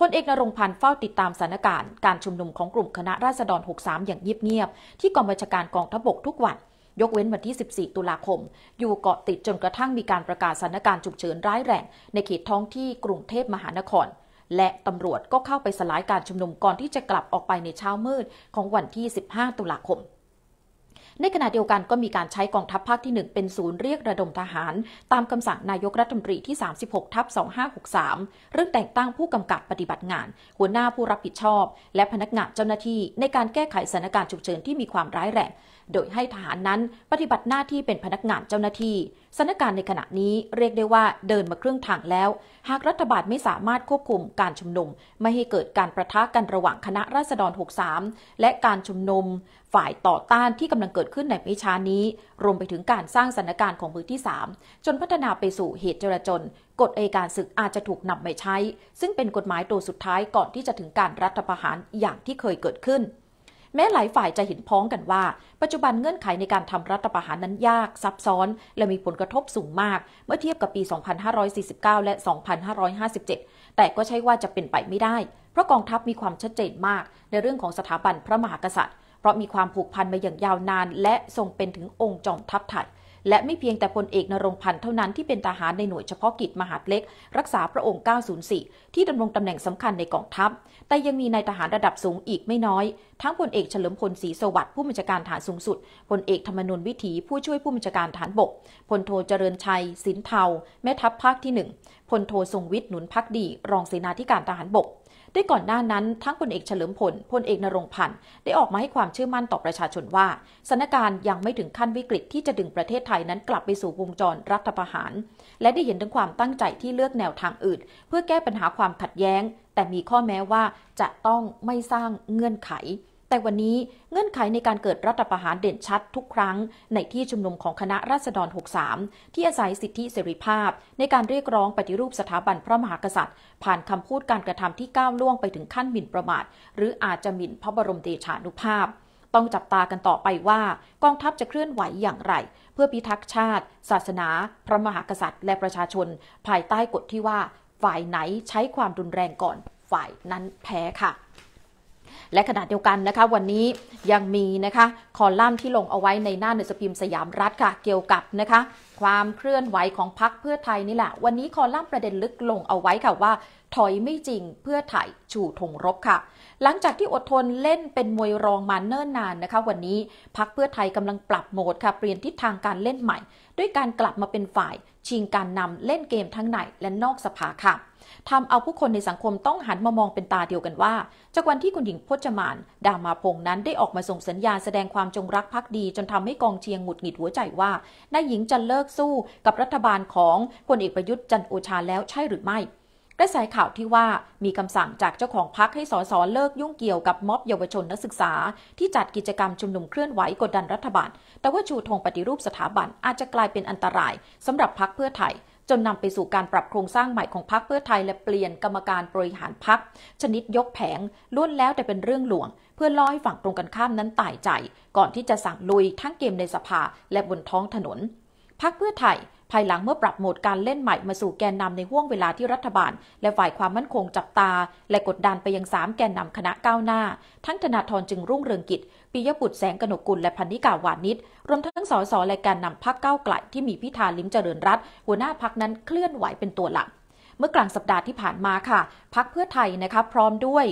พลเอกนรงพันธ์เฝ้าติดตามสถานการณ์การชุมนุมของกลุ่มคณะราษฎร63อย่างเงียบๆที่กองบัญชาการกองทัพบกทุกวันยกเว้นวันที่ 14 ตุลาคม อยู่เกาะติดจนกระทั่งมีการประกาศสถานการณ์ฉุกเฉินร้ายแรงในเขตท้องที่กรุงเทพมหานคร และตำรวจก็เข้าไปสลายการชุมนุมก่อนที่จะกลับออกไปในเช้ามืด ของวันที่ 15 ตุลาคมในขณะเดียวกันก็มีการใช้กองทัพภาคที่ 1 เป็นศูนย์เรียกระดมทหาร ตามคำสั่งนายกรัฐมนตรีที่ 36 ทับ2563 เรื่องแต่งตั้งผู้กำกับปฏิบัติงาน หัวหน้าผู้รับผิดชอบ และพนักงานเจ้าหน้าที่ ในการแก้ไขสถานการณ์ฉุกเฉินที่มีความร้ายแรง โดยให้ทหารนั้นปฏิบัติหน้าที่เป็นพนักงานเจ้าหน้าที่สถานการณ์ในขณะนี้เรียกได้ว่าเดินมาครึ่งทางแล้ว หากรัฐบาลไม่สามารถควบคุมการชุมนุมไม่ให้เกิดการประทะกันระหว่างคณะราษฎร63 และการชุมนุมฝ่ายต่อต้านที่กำลังเกิดขึ้นในไม่ช้านี้รวมไปถึงการสร้างสถานการณ์ของมือที่ 3 จนพัฒนาไปสู่เหตุจราจน กฎอัยการศึกอาจจะถูกนำไปใช้ ซึ่งเป็นกฎหมายตัวสุดท้ายก่อนที่จะถึงการรัฐประหารอย่างที่เคยเกิดขึ้นแม้หลายฝ่ายจะเห็นพ้องกันว่า ปัจจุบันเงื่อนไขในการทำรัฐประหารนั้นยากซับซ้อน และมีผลกระทบสูงมาก เมื่อเทียบกับปี 2549 และ 2557 แต่ก็ใช่ว่าจะเป็นไปไม่ได้ เพราะกองทัพมีความชัดเจนมากในเรื่องของสถาบันพระมหากษัตริย์เพราะมีความผูกพันมาอย่างยาวนานและทรงเป็นถึงองค์จอมทัพไทยและไม่เพียงแต่พลเอกนรงพันธ์เท่านั้นที่เป็นทหารในหน่วยเฉพาะกิจมหาดเล็กรักษาพระองค์ 904 ที่ดำรงตำแหน่งสำคัญในกองทัพ แต่ยังมีนายทหารระดับสูงอีกไม่น้อย ทั้งพลเอกเฉลิมพลศรีสวัสดิ์ผู้บัญชาการฐานสูงสุด พลเอกธรรมนูนวิถีผู้ช่วยผู้บัญชาการฐานบก พลโทเจริญชัย สินเทาแม่ทัพภาคที่ 1พลโททรงวิทย์หนุนพักดี รองเสนาธิการทหารบกได้ก่อนหน้านั้นทั้งพลเอกเฉลิมพล พลเอกนรงพันธ์ได้ออกมาให้ความเชื่อมั่นต่อประชาชนว่าสถานการณ์ยังไม่ถึงขั้นวิกฤตที่จะดึงประเทศไทยนั้นกลับไปสู่วงจรรัฐประหาร และได้เห็นถึงความตั้งใจที่เลือกแนวทางอื่น เพื่อแก้ปัญหาความขัดแย้ง แต่มีข้อแม้ว่าจะต้องไม่สร้างเงื่อนไขแต่วันนี้เงื่อนไขในการเกิดรัฐประหารเด่นชัดทุกครั้ง ในที่ชุมนุมของคณะราษฎร63 ที่อาศัยสิทธิเสรีภาพในการเรียกร้องปฏิรูปสถาบันพระมหากษัตริย์ ผ่านคำพูดการกระทำที่ก้าวล่วงไปถึงขั้นหมิ่นประมาท หรืออาจจะหมิ่นพระบรมเดชานุภาพ ต้องจับตากันต่อไปว่า กองทัพจะเคลื่อนไหวอย่างไร เพื่อพิทักษ์ชาติ ศาสนา พระมหากษัตริย์และประชาชน ภายใต้กฎที่ว่า ฝ่ายไหนใช้ความรุนแรงก่อน ฝ่ายนั้นแพ้ค่ะและขณะเดียวกันนะคะวันนี้ยังมีนะคะคอลัมน์ที่ลงเอาไว้ในหน้าหนังสือพิมพ์สยามรัฐค่ะเกี่ยวกับนะคะ ความเคลื่อนไหวของพักเพื่อไทยนี่แหละ วันนี้คอลัมน์ประเด็นลึกลงเอาไว้ค่ะว่า ถอยไม่จริงเพื่อไทยชูธงรบค่ะ หลังจากที่อดทนเล่นเป็นมวยรองมาเนิ่นนานนะคะ วันนี้พักเพื่อไทยกำลังปรับโหมดค่ะเปลี่ยนทิศทางการเล่นใหม่ด้วยการกลับมาเป็นฝ่าย ชิงการนำเล่นเกมทั้งในและนอกสภาค่ะทำเอาผู้คนในสังคมต้องหันมามองเป็นตาเดียวกันว่า จากวันที่คุณหญิงพจมานดามาพงนั้นได้ออกมาส่งสัญญาแสดงความจงรักภักดี จนทำให้กองเชียง หงุดหงิดหัวใจว่านายหญิงจะเลิกสู้กับรัฐบาลของพลเอกประยุทธ์จันโอชาแล้วใช่หรือไม่ กระแสข่าวที่ว่ามีคำสั่งจากเจ้าของพักให้สสเลิกยุ่งเกี่ยวกับม็อบเยาวชนนักศึกษา ที่จัดกิจกรรมชุมนุมเคลื่อนไหวกดดันรัฐบาล แต่ว่าชูธงปฏิรูปสถาบันอาจจะกลายเป็นอันตรายสำหรับพักเพื่อไทยจนนำไปสู่การปรับโครงสร้างใหม่ของพรรคเพื่อไทยและเปลี่ยนกรรมการบริหารพรรคชนิดยกแผงล้วนแล้วแต่เป็นเรื่องหลวง เพื่อล่อให้ฝั่งตรงกันข้ามนั้นตายใจ ก่อนที่จะสั่งลุยทั้งเกมในสภาและบนท้องถนนพรรคเพื่อไทยภายหลังเมื่อปรับโหมดการเล่นใหม่มาสู่แกนนำในห่วงเวลาที่รัฐบาล และฝ่ายความมั่นคงจับตา และกดดันไปยัง3 แกนนำคณะก้าวหน้า ทั้งธนาธรจึงรุ่งเรืองกิจปิยบุตรแสงกนกุลและพันธิกาวานิชรวมทั้งสสและแกนนำพักก้าวไกลที่มีพิธาลิ้มเจริญรัตหัวหน้าพักนั้นเคลื่อนไหวเป็นตัวหลัก เมื่อกลางสัปดาห์ที่ผ่านมาค่ะพักเพื่อไทยนะคะ พร้อมด้วย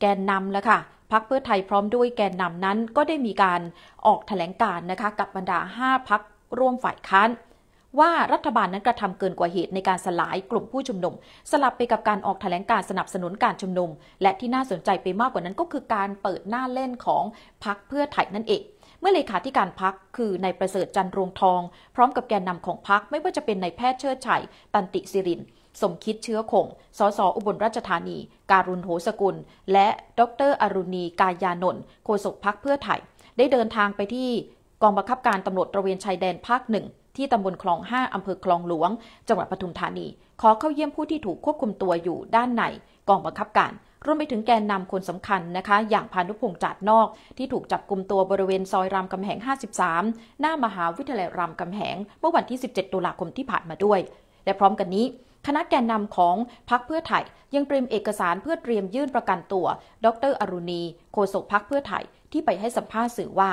แกนนำแล้วค่ะพักเพื่อไทยพร้อมด้วย แกนนำนั้นก็ได้มีการออกถแถลงการนะคะ กับบรรดา 5พักร่วมฝ่ายค้านว่ารัฐบาลนั้นกระทำเกินกว่าเหตุในการสลายกลุ่มผู้ชุมนุม สลับไปกับการออกแถลงการสนับสนุนการชุมนุมและที่น่าสนใจไปมากกว่านั้นก็คือการเปิดหน้าเล่นของพักเพื่อไทยนั่นเอง เมื่อเลขาธิการพักคือนายประเสริฐจันรวงทอง พร้อมกับแกนนำของพักไม่ว่าจะเป็นนายแพทย์เชิดชัยตันติสิรินสมคิดเชื้อคงสอสอุบลราชธานี การุณโหสกุล และดรอรุณี กายานนท์โฆษกพักเพื่อไทยได้เดินทางไปที่กองบังคับการตำรวจตระเวนชายแดนภาคหนึ่งที่ตำบลคลอง5อำเภอคลองหลวง จังหวัดปทุมธานี ขอเข้าเยี่ยมผู้ที่ถูกควบคุมตัวอยู่ด้านในกองบังคับการ รวมไปถึงแกนนำคนสำคัญนะคะ อย่างพานุพงษ์จัดนอก ที่ถูกจับกลุ่มตัวบริเวณซอยรามคาแหง 53 หน้ามหาวิทยาลัยรามคาแหง เมื่อวันที่ 17 ตุลาคมที่ผ่านมาด้วย และพร้อมกันนี้ คณะแกนนำของพักเพื่อไทยยังเตรียมเอกสารเพื่อเตรียมยื่นประกันตัว ดรอรุณีโฆษกพักเพื่อไทยที่ไปให้สัมภาษณ์สื่อว่า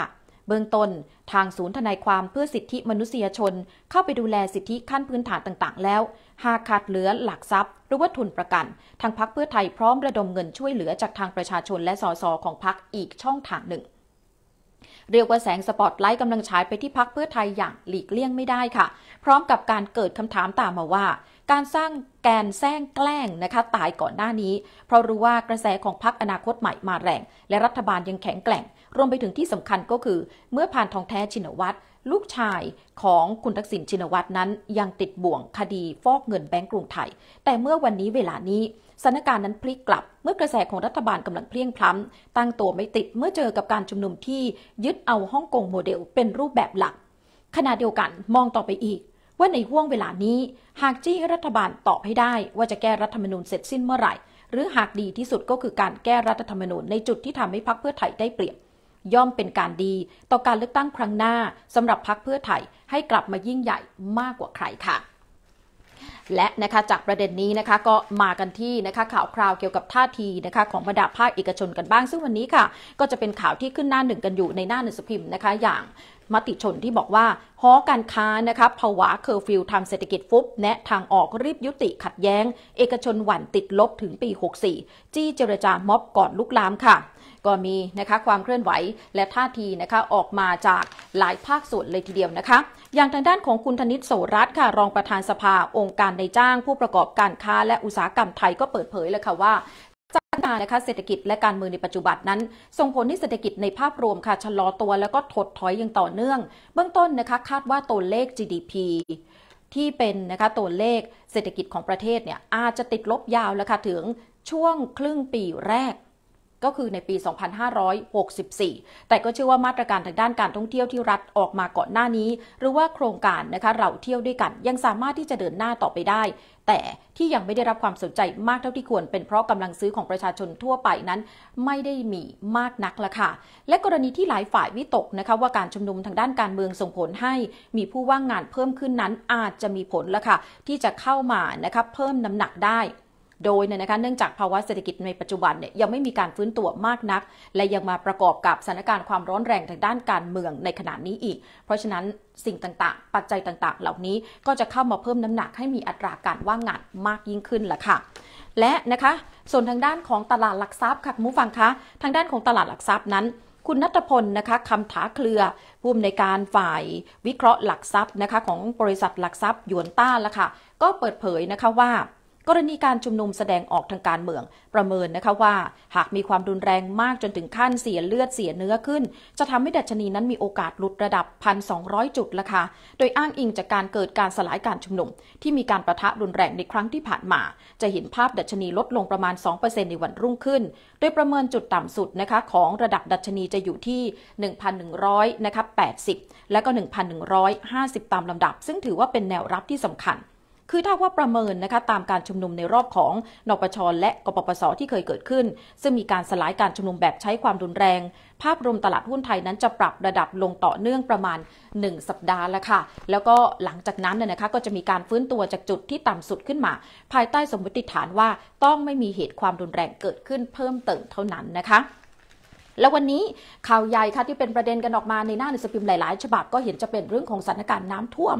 เบื้องต้นทางศูนย์ทนายความเพื่อสิทธิมนุษยชน เข้าไปดูแลสิทธิขั้นพื้นฐานต่างๆ แล้ว หากขาดเหลือหลักทรัพย์ หรือว่าทุนประกัน ทางพักเพื่อไทยพร้อมระดมเงินช่วยเหลือจากทางประชาชนและสสของพักอีกช่องทางหนึ่ง เรียกว่าแสงสปอตไลท์กำลังฉายไปที่พักเพื่อไทยอย่างหลีกเลี่ยงไม่ได้ค่ะ พร้อมกับการเกิดคำถามตามมาว่า การสร้างแกนแซงแกล้งนะคะตายก่อนหน้านี้ เพราะรู้ว่ากระแสของพักอนาคตใหม่มาแรงและรัฐบาลยังแข็งแกร่งรวมไปถึงที่สำคัญก็คือเมื่อผ่านทองแท้ชินวัตรลูกชายของคุณทักษิณชินวัตรนั้น ยังติดบ่วงคดีฟอกเงินแบงก์กรุงไทย แต่เมื่อวันนี้เวลานี้สถานการณ์นั้นพลิกกลับเมื่อกระแสของรัฐบาลกำลังเพลียงพล้าตั้งตัวไม่ติดเมื่อเจอกับการชุมนุมที่ยึดเอาฮ่องกงโมเดลเป็นรูปแบบหลักขณะเดียวกันมองต่อไปอีก ว่าในห่วงเวลานี้ หากจี้รัฐบาลตอบให้ได้ว่าจะแก้รัฐธรรมนูญเสร็จสิ้นเมื่อไหร่ หรือหากดีที่สุดก็คือการแก้รัฐธรรมนูญในจุดที่ทำให้พรรคเพื่อไทยได้เปรียบย่อมเป็นการดีต่อการเลือกตั้งครั้งหน้าสำหรับพักเพื่อไทย ให้กลับมายิ่งใหญ่มากกว่าใครค่ะ และนะคะจากประเด็นนี้นะคะก็มากันที่นะคะข่าวคราวเกี่ยวกับท่าทีนะคะ ของบรรดาภาคเอกชนกันบ้างซึ่งวันนี้ค่ะ ก็จะเป็นข่าวที่ขึ้นหน้าหนึ่งกันอยู่ในหน้าหนังสือพิมพ์นะคะ อย่างมติชนที่บอกว่าหอการค้านะคะภาวะเคอร์ฟิวทางเศรษฐกิจฟุบแนะทางออกรีบยุติขัดแย้ง เอกชนหวั่นติดลบถึงปี 64 จี้เจรจาม็อบก่อนลุกลามค่ะก็มีนะคะความเคลื่อนไหวและท่าทีนะคะออกมาจากหลายภาคส่วนเลยทีเดียวนะคะอย่างทางด้านของคุณธนิตโสรัตค่ะ รองประธานสภาองค์การในจ้าง ผู้ประกอบการค้า และอุตสาหกรรมไทยก็เปิดเผยเลยค่ะว่าจากการนะคะเศรษฐกิจและการเมืองในปัจจุบันนั้น ส่งผลให้เศรษฐกิจในภาพรวมค่ะชะลอตัวแล้วก็ถดถอยอย่างต่อเนื่อง เบื้องต้นนะคะคาดว่าตัวเลข GDP ที่เป็นนะคะตัวเลขเศรษฐกิจของประเทศเนี่ยอาจจะติดลบยาวแล้วค่ะถึงช่วงครึ่งปีแรกก็คือในปี 2564 แต่ก็เชื่อว่ามาตรการทางด้านการท่องเที่ยวที่รัฐออกมาก่อนหน้านี้ หรือว่าโครงการนะคะเราเที่ยวด้วยกัน ยังสามารถที่จะเดินหน้าต่อไปได้ แต่ที่ยังไม่ได้รับความสนใจมากเท่าที่ควรเป็นเพราะกำลังซื้อของประชาชนทั่วไปนั้น ไม่ได้มีมากนักละค่ะ และกรณีที่หลายฝ่ายวิตกนะคะว่าการชุมนุมทางด้านการเมืองส่งผลให้มีผู้ว่างงาน เพิ่มขึ้นนั้นอาจจะมีผลละค่ะที่จะเข้ามานะคะเพิ่มน้ำหนักได้โดยเนี่ยนะคะเนื่องจากภาวะเศรษฐกิจในปัจจุบันเนี่ยยังไม่มีการฟื้นตัวมากนัก และยังมาประกอบกับสถานการณ์ความร้อนแรงทางด้านการเมืองในขณะนี้อีก เพราะฉะนั้นสิ่งต่างๆ ปัจจัยต่างๆเหล่านี้ก็จะเข้ามาเพิ่มน้ำหนักให้มีอัตราการว่างงานมากยิ่งขึ้นละค่ะ และนะคะส่วนทางด้านของตลาดหลักทรัพย์ค่ะคุณผู้ฟังคะ ทางด้านของตลาดหลักทรัพย์นั้น คุณนัทพลนะคะคำถาเคลือผู้อำนวยการฝ่ายวิเคราะห์หลักทรัพย์นะคะของบริษัทหลักทรัพย์ยวนต้าละค่ะ ก็เปิดเผยนะคะว่ากรณีการชุมนุมแสดงออกทางการเมือง ประเมินนะคะว่าหากมีความรุนแรงมากจนถึงขั้นเสียเลือดเสียเนื้อขึ้น จะทำให้ดัชนีนั้นมีโอกาสหลุดระดับ 1,200 จุดละค่ะ โดยอ้างอิงจากการเกิดการสลายการชุมนุมที่มีการประทะรุนแรงในครั้งที่ผ่านมา จะเห็นภาพดัชนีลดลงประมาณ 2%ในวันรุ่งขึ้น โดยประเมินจุดต่ำสุดนะคะ ของระดับดัชนีจะอยู่ที่ 1,100นะคะ80และก็1,150ตามลำดับ ซึ่งถือว่าเป็นแนวรับที่สำคัญคือถ้าว่าประเมินนะคะตามการชุมนุมในรอบของนปชและกปปสที่เคยเกิดขึ้น ซึ่งมีการสลายการชุมนุมแบบใช้ความรุนแรง ภาพรวมตลาดหุ้นไทยนั้นจะปรับระดับลงต่อเนื่องประมาณ 1 สัปดาห์ละค่ะแล้วก็หลังจากนั้นน่ยนะคะก็จะมีการฟื้นตัวจากจุดที่ต่ำสุดขึ้นมา ภายใต้สมมติฐานว่า ต้องไม่มีเหตุความรุนแรงเกิดขึ้น เพิ่มเติมเท่านั้นนะคะ แล้ววันนี้ข่าวใหญ่ค่ะที่เป็นประเด็นกันออกมาในหน้าหนังสือพิมพ์หลาย ๆ ฉบับก็เห็นจะเป็นเรื่องของสถานการณ์น้ำท่วม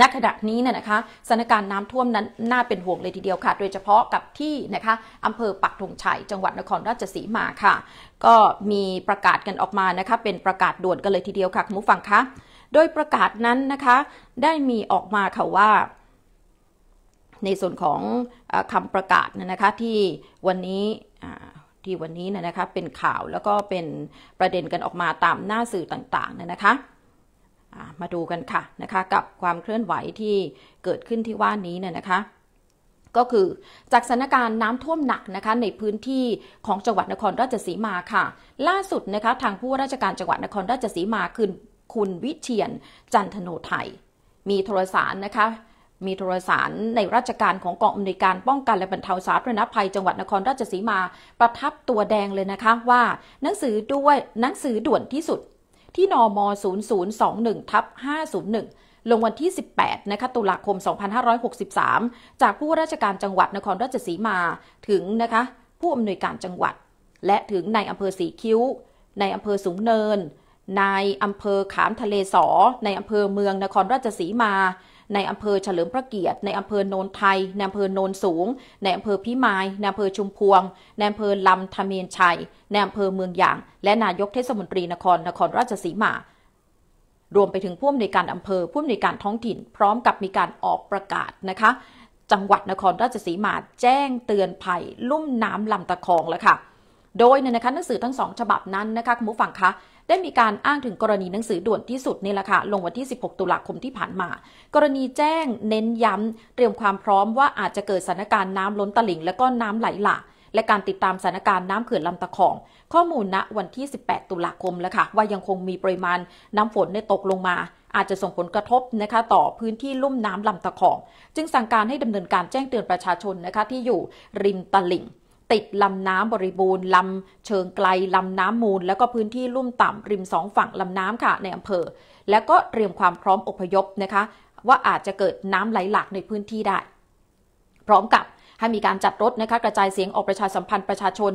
ณขณะนี้เนี่ยนะคะสถานการณ์น้ำท่วมนั้น น่าเป็นห่วงเลยทีเดียวค่ะโดยเฉพาะกับที่นะคะอำเภอปักธงชัยจังหวัดนครราชสีมาค่ะ ก็มีประกาศกันออกมานะคะ เป็นประกาศด่วนกันเลยทีเดียวค่ะคุณผู้ฟังคะโดยประกาศนั้นนะคะ ได้มีออกมาค่ะว่า ในส่วนของอคำประกาศนะคะ ที่วันนี้ที่วันนี้นะคะ เป็นข่าวแล้วก็เป็นประเด็นกันออกมาตามหน้าสื่อต่าง ๆนะคะมาดูกันค่ะนะคะกับความเคลื่อนไหวที่เกิดขึ้นที่ว่านี้เนี่ยนะคะก็คือจากสถานการณ์น้ำท่วมหนักนะคะในพื้นที่ของจังหวัดนครราชสีมาค่ะ ล่าสุดนะคะทางผู้ว่าราชการจังหวัดนครราชสีมาคือคุณวิเชียนจันทโนไทยมีโทรสารนะคะมีโทรสารในราชการของกองอำนวยการ ป้องกันและบรรเทาสาธารณภัยจังหวัดนครราชสีมาประทับตัวแดงเลยนะคะว่าหนังสือด้วยหนังสือด่วนที่สุดที่นม 0021ทับ501 ลงวันที่ 18นะคะตุลาคม 2563 จากผู้ว่าราชการจังหวัดนครราชสีมาถึงนะคะผู้อำนวยการจังหวัด และถึงในอำเภอสีคิ้ว ในอำเภอสูงเนิน ในอำเภอขามทะเลสอในอำเภอเมืองนครราชสีมาในอำเภอเฉลิมพระเกียรติ ในอำเภอโนนไทยในอำเภอโนนสูง ในอำเภอพิมายในอำเภอชุมพวงในอำเภอลำทเมนชัยในอำเภอเมืองยาง และนายกเทศมนตรีนครนครราชสีมา รวมไปถึงผู้อำนวยการอำเภอผู้อำนวยการท้องถิ่น พร้อมกับมีการออกประกาศนะคะ จังหวัดนครราชสีมาแจ้งเตือนภัย ลุ่มน้ำลำตะคองแล้วค่ะ โดยในนะคะหนังสือทั้งสองฉบับนั้นนะคะคุณผู้ฟังคะได้มีการอ้างถึงกรณีหนังสือด่วนที่สุดนี่แหละค่ะลงวันที่ 16 ตุลาคมที่ผ่านมา กรณีแจ้งเน้นย้ำเตรียมความพร้อมว่าอาจจะเกิดสถานการณ์น้ำล้นตลิ่งและก็น้ำไหลหลากและการติดตามสถานการณ์น้ำเขื่อนลำตะคอง ข้อมูลณวันที่ 18 ตุลาคมแล้วค่ะว่ายังคงมีปริมาณน้ำฝนในตกลงมา อาจจะส่งผลกระทบนะคะต่อพื้นที่ลุ่มน้ำลำตะคอง จึงสั่งการให้ดำเนินการแจ้งเตือนประชาชนนะคะที่อยู่ริมตลิ่งติดลำน้ำบริบูรณ์ ลำเชิงไกล ลำน้ำมูล และก็พื้นที่ลุ่มต่ำริมสองฝั่งลำน้ำค่ะในอำเภอและก็เตรียมความพร้อมอพยพนะคะว่าอาจจะเกิดน้ำไหลหลากในพื้นที่ได้ พร้อมกับให้มีการจัดรถนะคะกระจายเสียงออกประชาสัมพันธ์ประชาชน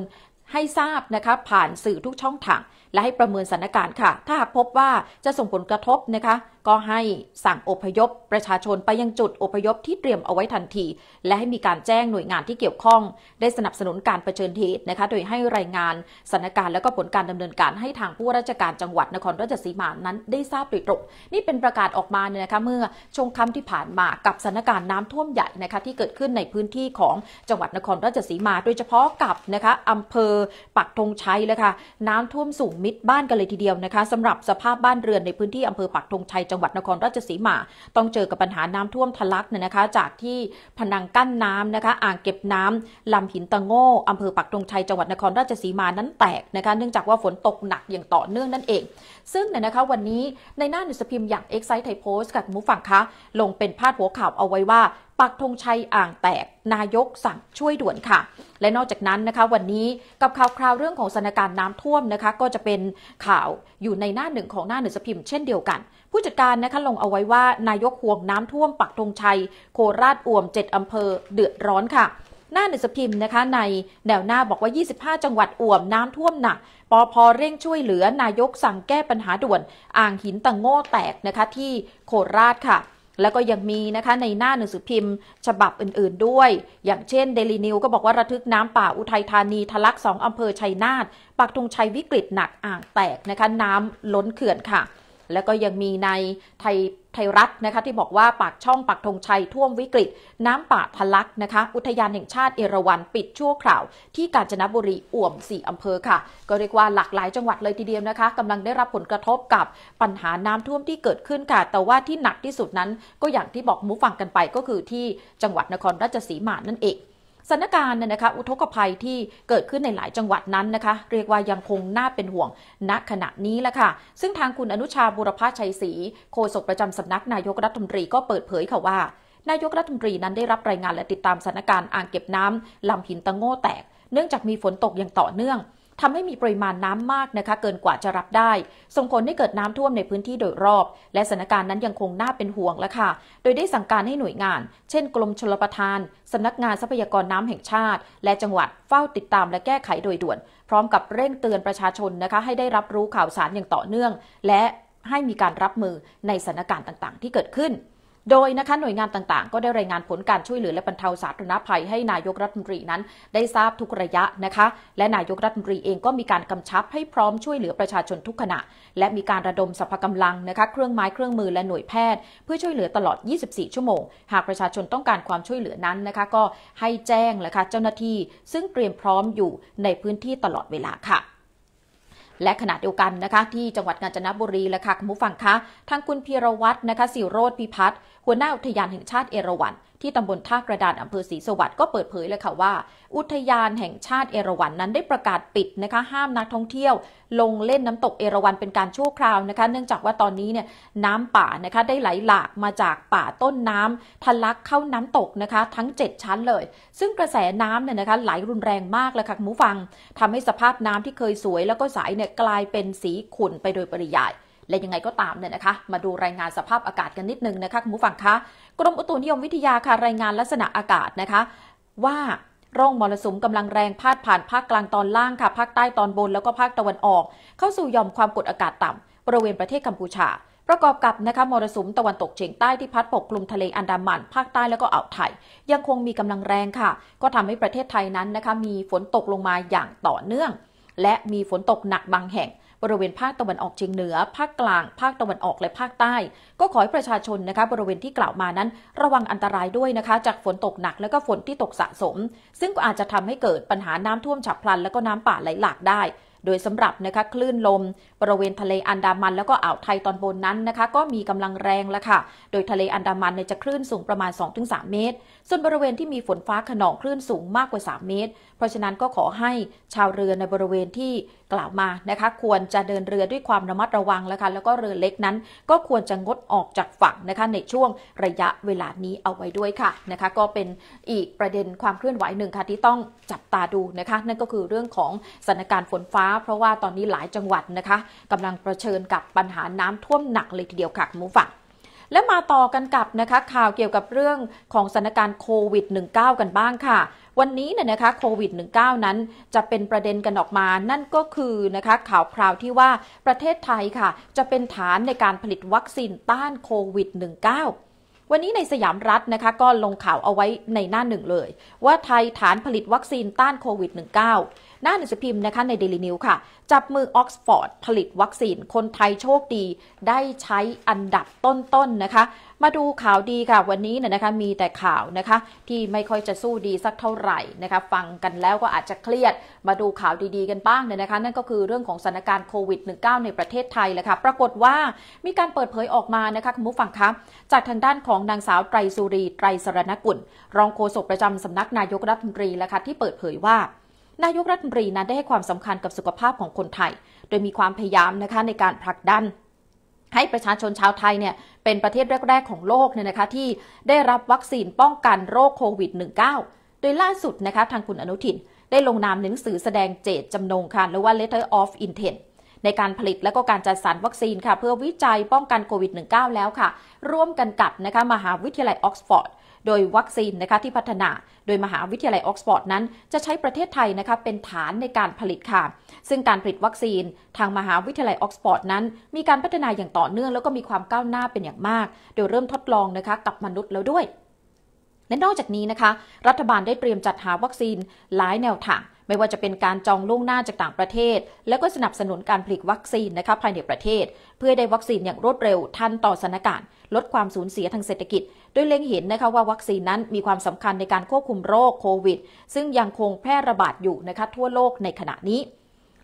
ให้ทราบนะคะผ่านสื่อทุกช่องทางและให้ประเมินสถานการณ์ค่ะ ถ้าหากพบว่าจะส่งผลกระทบนะคะ ก็ให้สั่งอพยพประชาชนไปยังจุดอพยพที่เตรียมเอาไว้ทันที และให้มีการแจ้งหน่วยงานที่เกี่ยวข้องได้สนับสนุนการรเผชิญเหตุนะคะ โดยให้รายงานสถานการณ์และก็ผลการดำเนินการให้ทางผู้ราชการจังหวัดนครราชสีมานั้นได้ทราบโดยตรงนี่เป็นประกาศออกมาเนี่ยนะคะเมื่อช่วงค่าที่ผ่านมากับสถานการณ์น้ำท่วมใหญ่นะคะที่เกิดขึ้นในพื้นที่ของจังหวัดนครราชสีมาโดยเฉพาะกับนะคะอำเภอปักธงชัยเลยค่ะน้ำท่วมสูงมิดบ้านกันเลยทีเดียวนะคะสำหรับสภาพบ้านเรือนในพื้นที่อำเภอปักธงชัยจังหวัดนครราชสีมา ต้องเจอกับปัญหาน้ำท่วมทะลักเนี่ยนะคะจากที่ผนังกั้นน้ำนะคะอ่างเก็บน้ำลำหินตะโง่อำเภอปักธงชัยจังหวัดนครราชสีมานั้นแตกนะคะเนื่องจากว่าฝนตกหนักอย่างต่อเนื่องนั่นเองซึ่งเนี่ยนะคะวันนี้ในหน้าหนังสือพิมพ์อย่าง e x c i t e ไทยโพสต์กับมุฝั่งคะลงเป็นพาดหัวข่าวเอาไว้ว่า ปักธงชัยอ่างแตก นายกสั่งช่วยด่วนค่ะ และนอกจากนั้นนะคะวันนี้กับข่าวคราวเรื่องของสถานการณ์น้ำท่วมนะคะก็จะเป็นข่าวอยู่ในหน้าหนึ่งของหน้าหนังสือพิมพ์เช่นเดียวกัน ผู้จัดการนะคะลงเอาไว้ว่านายกห่วงน้ำท่วม ปักธงชัย โคราชอ่วม7อำเภอเดือดร้อนค่ะหน้าหนังสือพิมพ์นะคะในแนวหน้าบอกว่า 25 จังหวัดอ่วม น้ำท่วมหนักปอพอเร่งช่วยเหลือ นายกสั่งแก้ปัญหาด่วน อ่างหินตะโง่แตกนะคะที่โคราชค่ะ แล้วก็ยังมีนะคะในหน้าหนังสือพิมพ์ ฉบับอื่นๆด้วย อย่างเช่น เดลีนิวก็บอกว่า ระทึกน้ำป่าอุทัยธานีทะลักสองอำเภอชัยนาทปักธงชัยวิกฤตหนักอ่างแตกนะคะน้ำล้นเขื่อนค่ะ แล้วก็ยังมีในไทยไทยรัฐนะคะที่บอกว่าปากช่องปากธงชัยท่วมวิกฤต น้ำป่าทะลักนะคะ อุทยานแห่งชาติเอราวัณปิดชั่วคราวที่กาญจนบุรีอ่วม 4อำเภอค่ะ ก็เรียกว่าหลากหลายจังหวัดเลยทีเดียวนะคะกำลังได้รับผลกระทบกับปัญหาน้ำท่วมที่เกิดขึ้นค่ะ แต่ว่าที่หนักที่สุดนั้นก็อย่างที่บอกมูฟังกันไปก็คือที่จังหวัดนครราชสีมานั่นเองสถานการณ์นะคะอุทกภัยที่เกิดขึ้นในหลายจังหวัดนั้นนะคะเรียกว่ายังคงน่าเป็นห่วงณขณะนี้และค่ะซึ่งทางคุณอนุชาบุรพาชัยศรีโฆษกประจำสำนักนายกรัฐมนตรีก็เปิดเผยค่ะว่า นายกรัฐมนตรีนั้นได้รับรายงานและติดตามสถานการณ์ อ่างเก็บน้ำ ลำหินตะโง่แตก เนื่องจากมีฝนตกอย่างต่อเนื่องทำให้มีปริมาณน้ำมากนะคะเกินกว่าจะรับได้ ส่งผลให้เกิดน้ำท่วมในพื้นที่โดยรอบ และสถานการณ์นั้นยังคง น่าเป็นห่วงแล้วค่ะ โดยได้สั่งการให้หน่วยงาน เช่นกรมชลประทาน สำนักงานทรัพยากรน้ำแห่งชาติ และจังหวัดเฝ้าติดตามและแก้ไขโดยด่วน พร้อมกับเร่งเตือนประชาชนนะคะให้ได้รับรู้ข่าวสารอย่างต่อเนื่อง และให้มีการรับมือในสถานการณ์ต่างๆ ที่เกิดขึ้นโดยนะคะหน่วยงานต่างๆ ก็ได้รายงานผลการช่วยเหลือ และบรรเทาสาธารณภัยให้นายกรัฐมนตรีนั้น ได้ทราบทุกระยะนะคะและนายกรัฐมนตรีเองก็มีการกำชับให้พร้อมช่วยเหลือประชาชนทุกขณะและมีการระดมสรรพกำลังนะคะเครื่องไม้เครื่องมือและหน่วยแพทย์เพื่อช่วยเหลือตลอด 24 ชั่วโมงหากประชาชนต้องการความช่วยเหลือนั้นนะคะก็ให้แจ้งนะคะเจ้าหน้าที่ซึ่งเตรียมพร้อมอยู่ในพื้นที่ตลอดเวลาค่ะและขณะเดียวกันนะคะที่จังหวัดกาญจนบุรีและค่ะคุณผู้ฟังคะทางคุณพีรวัตรนะคะสิโรธพิพัฒน์หัวหน้าอุทยานแห่งชาติเอราวัณที่ตำบลท่ากระดานอำเภอศรีสวัสดิ์ก็เปิดเผยเลยค่ะว่า อุทยานแห่งชาติเอราวัณนั้นได้ประกาศปิดนะคะห้ามนักท่องเที่ยว ลงเล่นน้ำตกเอราวัณเป็นการชั่วคราวนะคะเนื่องจากว่าตอนนี้เนี่ยน้ำป่านะคะได้ไหลหลากมาจากป่าต้นน้ำทะลักเข้าน้ำตกนะคะทั้ง 7 ชั้นเลย ซึ่งกระแสน้ำเนี่ยนะคะไหลรุนแรงมากเลยค่ะคุณผู้ฟังทำให้สภาพน้ำที่เคยสวย แล้วก็ใสเนี่ยกลายเป็นสีขุ่นไปโดยปริยายและยังไงก็ตามเนี่ยนะคะมาดูรายงานสภาพอากาศกันนิดนึงนะคะคุณผู้ฟังคะกรมอุตุนิยมวิทยาค่ะ รายงานลักษณะอากาศนะคะว่าร่องมรสุมกำลังแรงพาดผ่านภาคกลางตอนล่างค่ะภาคใต้ตอนบนแล้วก็ภาคตะวันออก เข้าสู่ยอมความกดอากาศต่ำบริเวณประเทศกัมพูชา ประกอบกับนะคะมรสุมตะวันตกเฉียงใต้ที่พัดปกคลุมทะเลอันดามันภาคใต้แล้วก็อ่าวไทยยังคงมีกำลังแรงค่ะ ก็ทำให้ประเทศไทยนั้นนะคะมีฝนตกลงมาอย่างต่อเนื่อง และมีฝนตกหนักบางแห่งบริเวณภาคตะวันออกเฉียงเหนือ ภาคกลาง ภาคตะวันออกและภาคใต้ ก็ขอให้ประชาชนนะคะบริเวณที่กล่าวมานั้นระวังอันตรายด้วยนะคะจากฝนตกหนักและก็ฝนที่ตกสะสม ซึ่งก็อาจจะทำให้เกิดปัญหาน้ำท่วมฉับพลัน และก็น้ำป่าไหลหลากได้ โดยสำหรับนะคะคลื่นลม บริเวณทะเลอันดามัน แล้วก็อ่าวไทยตอนบนนั้นนะคะก็มีกำลังแรงแล้วค่ะ โดยทะเลอันดามันเนี่ยจะคลื่นสูงประมาณ 2-3 เมตร ส่วนบริเวณที่มีฝนฟ้าขนองคลื่นสูงมากกว่า 3 เมตร เพราะฉะนั้นก็ขอให้ชาวเรือในบริเวณที่กล่าวมานะคะควรจะเดินเรือด้วยความระมัดระวังแล้วค่ะแล้วก็เรือเล็กนั้น ก็ควรจะงดออกจากฝั่งนะคะในช่วงระยะเวลานี้เอาไว้ด้วยค่ะนะคะ ก็เป็นอีกประเด็นความเคลื่อนไหวหนึ่งค่ะที่ต้องจับตาดูนะคะ นั่นก็คือเรื่องของสถานการณ์ฝนฟ้า เพราะว่าตอนนี้หลายจังหวัดนะคะกำลังเผชิญกับปัญหาน้ำท่วมหนักเลยทีเดียวค่ะคุณผู้ฟังและมาต่อกันกับนะคะข่าวเกี่ยวกับเรื่องของสถานการณ์โควิด -19 กันบ้างค่ะวันนี้เนี่ยนะคะโควิด -19 นั้นจะเป็นประเด็นกันออกมา นั่นก็คือนะคะข่าวคราวที่ว่าประเทศไทยค่ะจะเป็นฐานในการผลิตวัคซีนต้านโควิด -19 วันนี้ในสยามรัฐนะคะก็ลงข่าวเอาไว้ในหน้าหนึ่งเลย ว่าไทยฐานผลิตวัคซีนต้านโควิด -19 หน้าหนังสือพิมพ์นะคะในเดลินิวค่ะจับมือออกซฟอร์ดผลิตวัคซีนคนไทยโชคดีได้ใช้อันดับต้นๆนนะคะมาดูข่าวดีค่ะ วันนี้เนี่ยนะคะมีแต่ข่าวนะคะที่ไม่ค่อยจะสู้ดีสักเท่าไหร่นะคะฟังกันแล้วก็อาจจะเครียดมาดูข่าวดีๆกันบ้างเนี่ยนะคะนั่นก็คือเรื่องของสถานการณ์โควิด -19 ในประเทศไทยแหละค่ะปรากฏว่ามีการเปิดเผยออกมานะคะคุณผู้ฟังคะจากทางด้านของนางสาวไตรสุรีไตรสรณกุลรองโฆษกประจำสำนักนายกรัฐมนตรีแหละค่ะที่เปิดเผยว่า นายกรัฐมนตรีนั้นได้ให้ความสำคัญกับสุขภาพของคนไทย โดยมีความพยายามนะคะในการผลักดันให้ประชาชนชาวไทยเนี่ยเป็นประเทศแรกๆของโลกเนี่ยนะคะที่ได้รับวัคซีนป้องกันโรคโควิด -19 โดยล่าสุดนะคะทางคุณอนุทินได้ลงนามหนังสือแสดงเจตจำนงค่ะหรือว่า letter of intent ในการผลิตและก็การจัดสรรวัคซีนค่ะเพื่อวิจัยป้องกันโควิด -19 แล้วค่ะ ร่วมกันกับนะคะมหาวิทยาลัยออกซฟอร์ดโดยวัคซีนนะคะที่พัฒนา โดยมหาวิทยาลัยออกซฟอร์ดนั้นจะใช้ประเทศไทยนะคะเป็นฐานในการผลิตค่ะซึ่งการผลิตวัคซีน ทางมหาวิทยาลัยออกซฟอร์ดนั้น มีการพัฒนาอย่างต่อเนื่องแล้วก็มีความก้าวหน้าเป็นอย่างมาก โดยเริ่มทดลองนะคะกับมนุษย์แล้วด้วย และนอกจากนี้นะคะ รัฐบาลได้เตรียมจัดหาวัคซีนหลายแนวทางไม่ว่าจะเป็นการจองล่วงหน้าจากต่างประเทศ และก็สนับสนุนการผลิตวัคซีนนะคะภายในประเทศ เพื่อได้วัคซีนอย่างรวดเร็วทันต่อสถานการณ์ลดความสูญเสียทางเศรษฐกิจ ด้วยเล็งเห็นนะคะว่าวัคซีนนั้นมีความสำคัญในการควบคุมโรคโควิดซึ่งยังคงแพร่ระบาดอยู่นะคะทั่วโลกในขณะนี้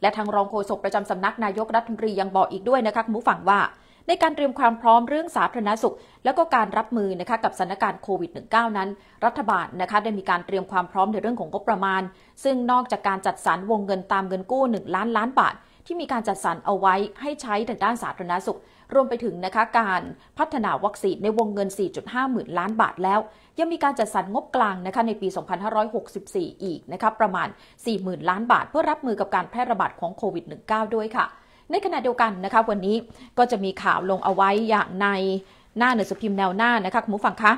และทางรองโฆษกประจำสำนักนายกรัฐมนตรียังบอกอีกด้วยนะคะคุณผู้ฟังว่าในการเตรียมความพร้อมเรื่องสาธารณสุขและก็การรับมือนะคะกับสถานการณ์โควิด -19 นั้น รัฐบาลนะคะได้มีการเตรียมความพร้อมในเรื่องของงบประมาณ ซึ่งนอกจากการจัดสรรวงเงินตามเงินกู้ 1 ล้านล้านบาท ที่มีการจัดสรรเอาไว้ให้ใช้ในด้านสาธารณสุข รวมไปถึงนะคะการพัฒนาวัคซีนในวงเงิน 4.5 หมื่นล้านบาทแล้ว ยังมีการจัดสรรงบกลางนะคะในปี 2564 อีกนะคะประมาณ 40,000 ล้านบาทเพื่อรับมือกับการแพร่ระบาดของโควิด -19 ด้วยค่ะในขณะเดียวกันนะคะวันนี้ก็จะมีข่าวลงเอาไว้อย่างในหน้าหนังสือพิมพ์แนวหน้านะคะคุณผู้ฟังคะ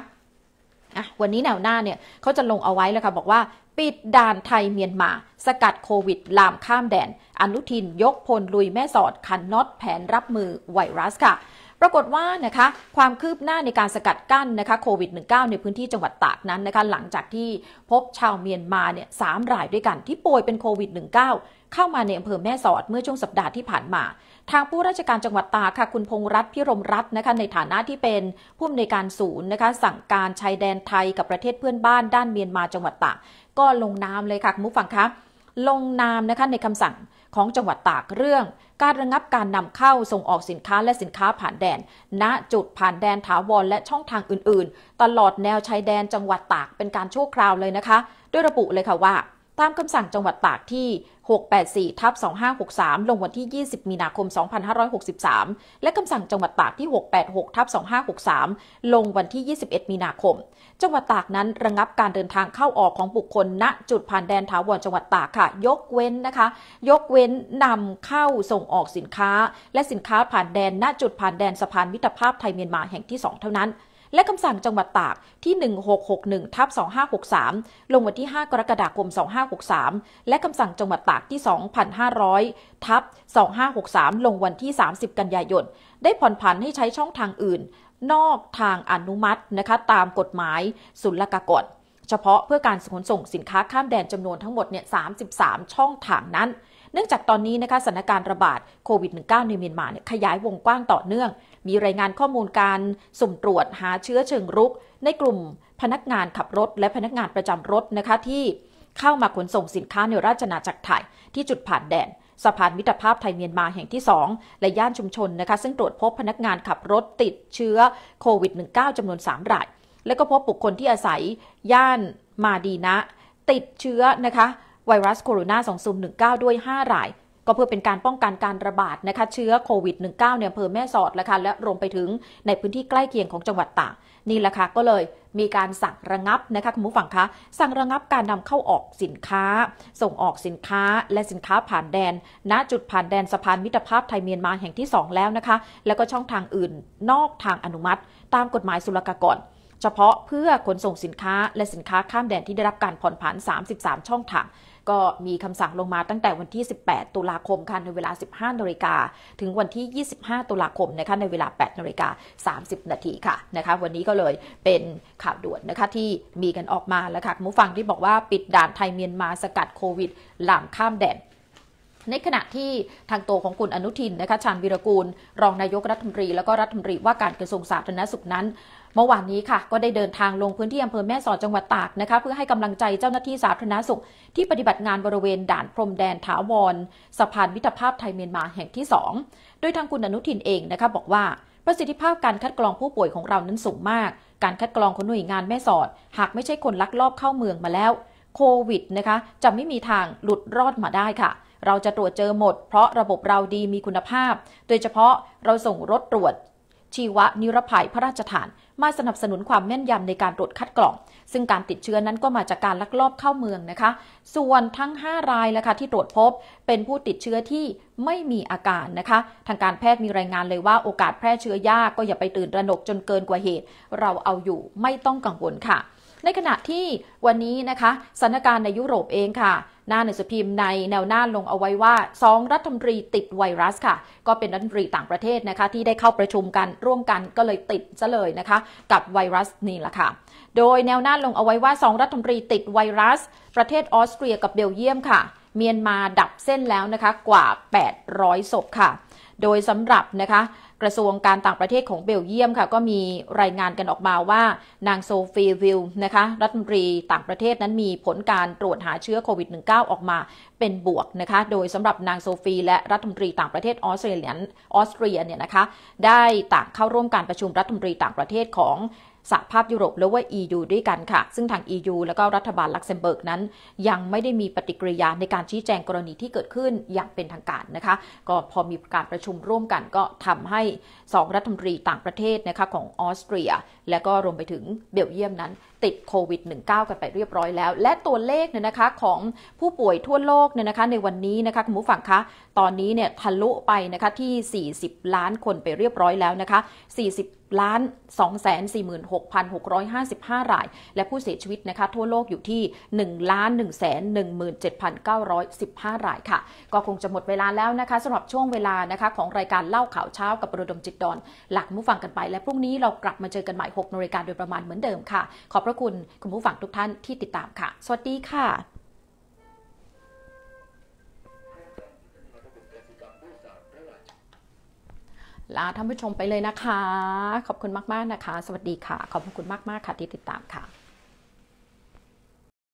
ะวันนี้แนวหน้าเนี่ยเขาจะลงเอาไว้แล้วค่ะ บอกว่า ปิดด่านไทยเมียนมา สกัดโควิดลามข้ามแดนอนุทินยกพลลุยแม่สอดขันน็อตแผนรับมือ ไวรัสค่ะ ปรากฏว่านะคะความคืบหน้าในการสกัดกั้นนะคะโควิด -19 ในพื้นที่จังหวัดตากนั้นนะคะหลังจากที่พบชาวเมียนมาเนี่ยสามรายด้วยกันที่ป่วยเป็นโควิด -19 เข้ามาในอำเภอแม่สอดเมื่อช่วงสัปดาห์ที่ผ่านมา ทางผู้ราชการจังหวัดตากค่ะ คุณพงรัตพิรมรัตน์นะคะ ในฐานะที่เป็นผู้อำนวยการศูนย์นะคะ สั่งการชายแดนไทยกับประเทศเพื่อนบ้านด้านเมียนมาจังหวัดตากก็ลงนามเลยค่ะคุณผู้ฟังคะลงนามนะคะในคำสั่งของจังหวัดตากเรื่อง การระงับการนำเข้าส่งออกสินค้าและสินค้าผ่านแดน ณ จุดผ่านแดนถาวรและช่องทางอื่น ๆ ตลอดแนวชายแดนจังหวัดตากเป็นการชั่วคราวเลยนะคะ ด้วยระบุเลยค่ะว่า ตามคำสั่งจังหวัดตากที่684ทับ2563 ลงวันที่ 20 มีนาคม 2563 และคำสั่งจังหวัดตากที่ 686ทับ2563 ลงวันที่ 21 มีนาคม จังหวัดตากนั้นระงับการเดินทางเข้าออกของบุคคลณ จุดผ่านแดนถาวรจังหวัดตากค่ะยกเว้นนะคะยกเว้นนำเข้าส่งออกสินค้าและสินค้าผ่านแดน ณจุดผ่านแดนสะพานมิตรภาพไทยเมียนมาแห่งที่ 2 เท่านั้นและคำสั่งจังหวัดตากที่ 1661ทับ2563 ลงวันที่ 5 กรกฎาคม 2563 และคำสั่งจังหวัดตากที่ 2500 ทับ2563 ลงวันที่ 30 กันยายน ได้ผ่อนผันให้ใช้ช่องทางอื่น นอกทางอนุมัตินะคะตามกฎหมาย ศุลกากรเฉพาะเพื่อการขนส่งสินค้าข้ามแดนจำนวนทั้งหมดเนี่ย 33 ช่องทางนั้นเนื่องจากตอนนี้นะคะสถานการณ์ระบาดโควิด -19 ในเมียนมาเนี่ยขยายวงกว้างต่อเนื่องมีรายงานข้อมูลการสุ่มตรวจหาเชื้อเชิงรุก ในกลุ่มพนักงานขับรถและพนักงานประจำรถนะคะที่เข้ามาขนส่งสินค้าในราชนาจักรไทยที่จุดผ่านแดนสะพานมิตรภาพไทยเมียนมาแห่งที่ 2 และย่านชุมชนนะคะซึ่งตรวจพบพนักงานขับรถติดเชื้อโควิด -19 จำนวน 3 ราย และก็พบบุคคลที่อาศัยย่านมาดีนะ ติดเชื้อนะคะไวรัสโคโรนา2019ด้วย5รายก็เพื่อเป็นการป้องกันการระบาดนะคะเชื้อโควิด -19 ในอำเภอแม่สอดนะคะและรวมไปถึงในพื้นที่ใกล้เคียงของจังหวัดตากนี่แหละค่ะก็เลยมีการสั่งระงับนะคะคุณผู้ฟังคะสั่งระงับการนำเข้าออกสินค้า ส่งออกสินค้าและสินค้าผ่านแดนณจุดผ่านแดนสะพานมิตรภาพไทยเมียนมาแห่งที่2แล้วนะคะแล้วก็ช่องทางอื่นนอกทางอนุมัติ ตามกฎหมายศุลกากรเฉพาะเพื่อขนส่งสินค้าและสินค้าข้ามแดนที่ได้รับการผ่อนผัน33 ช่องทางก็มีคำสั่งลงมาตั้งแต่วันที่ 18 ตุลาคมค่ะในเวลา 15นาฬิกา ถึงวันที่ 25 ตุลาคมนะคะในเวลา 8นาฬิกา30 นาทีค่ะนะคะวันนี้ก็เลยเป็นข่าวด่วนนะคะที่มีกันออกมาแล้วค่ะคุณผู้ฟังที่บอกว่าปิดด่านไทยเมียนมาสกัดโควิดหลามข้ามแดน ในขณะที่ทางตัวของคุณอนุทินนะคะชาญวิรกูลรองนายกรัฐมนตรี แล้วก็รัฐมนตรีว่าการกระทรวงสาธารณสุขนั้นเมื่อวานนี้ค่ะ ก็ได้เดินทางลงพื้นที่อำเภอแม่สอดจังหวัดตากนะคะเพื่อให้กำลังใจเจ้าหน้าที่สาธารณสุข ที่ปฏิบัติงานบริเวณด่านพรมแดนถาวรสะพานมิตรภาพไทยเมียนมาแห่งที่2โดยทางคุณอนุทินเองนะคะบอกว่า ประสิทธิภาพการคัดกรองผู้ป่วยของเรานั้นสูงมาก การคัดกรองของหน่วยงานแม่สอด หากไม่ใช่คนลักลอบเข้าเมืองมาแล้วโควิดนะคะจะไม่มีทางหลุดรอดมาได้ค่ะ เราจะตรวจเจอหมดเพราะระบบเราดีมีคุณภาพ โดยเฉพาะเราส่งรถตรวจ ชีวนิรภัยพระราชทานมาสนับสนุนความแม่นยำในการตรวจคัดกรอง ซึ่งการติดเชื้อนั้นก็มาจากการลักลอบเข้าเมืองนะคะ ส่วนทั้ง 5 รายนะคะที่ตรวจพบเป็นผู้ติดเชื้อที่ไม่มีอาการนะคะ ทางการแพทย์มีรายงานเลยว่า โอกาสแพร่เชื้อยาก ก็อย่าไปตื่นระหนกจนเกินกว่าเหตุ เราเอาอยู่ไม่ต้องกังวลค่ะ ในขณะที่วันนี้นะคะสถานการณ์ในยุโรปเองค่ะหน้าหนังสือพิมพ์ในแนวหน้าลงเอาไว้ว่า 2 รัฐมนตรีติดไวรัสค่ะ ก็เป็น รัฐมนตรีต่างประเทศนะคะ ที่ได้เข้าประชุมกันร่วมกันก็เลยติดซะเลยนะคะ กับไวรัสนี่แหละค่ะ โดยแนวหน้าลงเอาไว้ว่า 2 รัฐมนตรีติดไวรัส ประเทศออสเตรียกับเบลเยียมค่ะเมียนมาดับเส้นแล้วนะคะกว่า 800ศพค่ะ โดยสำหรับนะคะกระทรวงการต่างประเทศของเบลเยียมค่ะก็มีรายงานกันออกมาว่านางโซฟีวิลนะคะรัฐมนตรีต่างประเทศนั้นมีผลการตรวจหาเชื้อโควิด -19 ออกมาเป็นบวกนะคะโดยสำหรับนางโซฟี และรัฐมนตรีต่างประเทศออสเตรเลียออสเตรียเนี่ยนะคะได้ต่างเข้าร่วมการประชุมรัฐมนตรีต่างประเทศของสหภาพยุโรปหรือว่า EU ด้วยกันค่ะ ซึ่งทาง EU แล้วก็รัฐบาลลักเซมเบิร์กนั้น ยังไม่ได้มีปฏิกิริยาในการชี้แจงกรณีที่เกิดขึ้นอย่างเป็นทางการนะคะ ก็พอมีการประชุมร่วมกันก็ทำให้ 2 รัฐมนตรีต่างประเทศนะคะของออสเตรีย และก็รวมไปถึงเบลเยียมนั้นติดโควิด -19 กันไปเรียบร้อยแล้ว และตัวเลขเนี่ยนะคะของผู้ป่วยทั่วโลกเนี่ยนะคะ ในวันนี้นะคะคุณผู้ฟังคะ ตอนนี้เนี่ยทะลุไปนะคะที่ 40 ล้านคนไปเรียบร้อยแล้วนะคะ40ล้าน 246,655ราย และผู้เสียชีวิตนะคะ ทั่วโลกอยู่ที่1ล้าน1 1 7 9 1 5รายค่ะ ก็คงจะหมดเวลาแล้วนะคะสำหรับช่วงเวลานะคะ ของรายการเล่าข่าวเช้ากับประดมจิตดอน หลักมู้ฟังกันไปและพรุ่งนี้เรากลับมาเจอกันใหม่ 6นาฬิกาโดยประมาณเหมือนเดิมค่ะ ขอบพระคุณคุณผู้ฟังทุกท่านที่ติดตามค่ะ สวัสดีค่ะลาท่านผู้ชมไปเลยนะคะ ขอบคุณมากๆนะคะ สวัสดีค่ะ ขอบคุณมากๆค่ะ ที่ติดตามค่ะ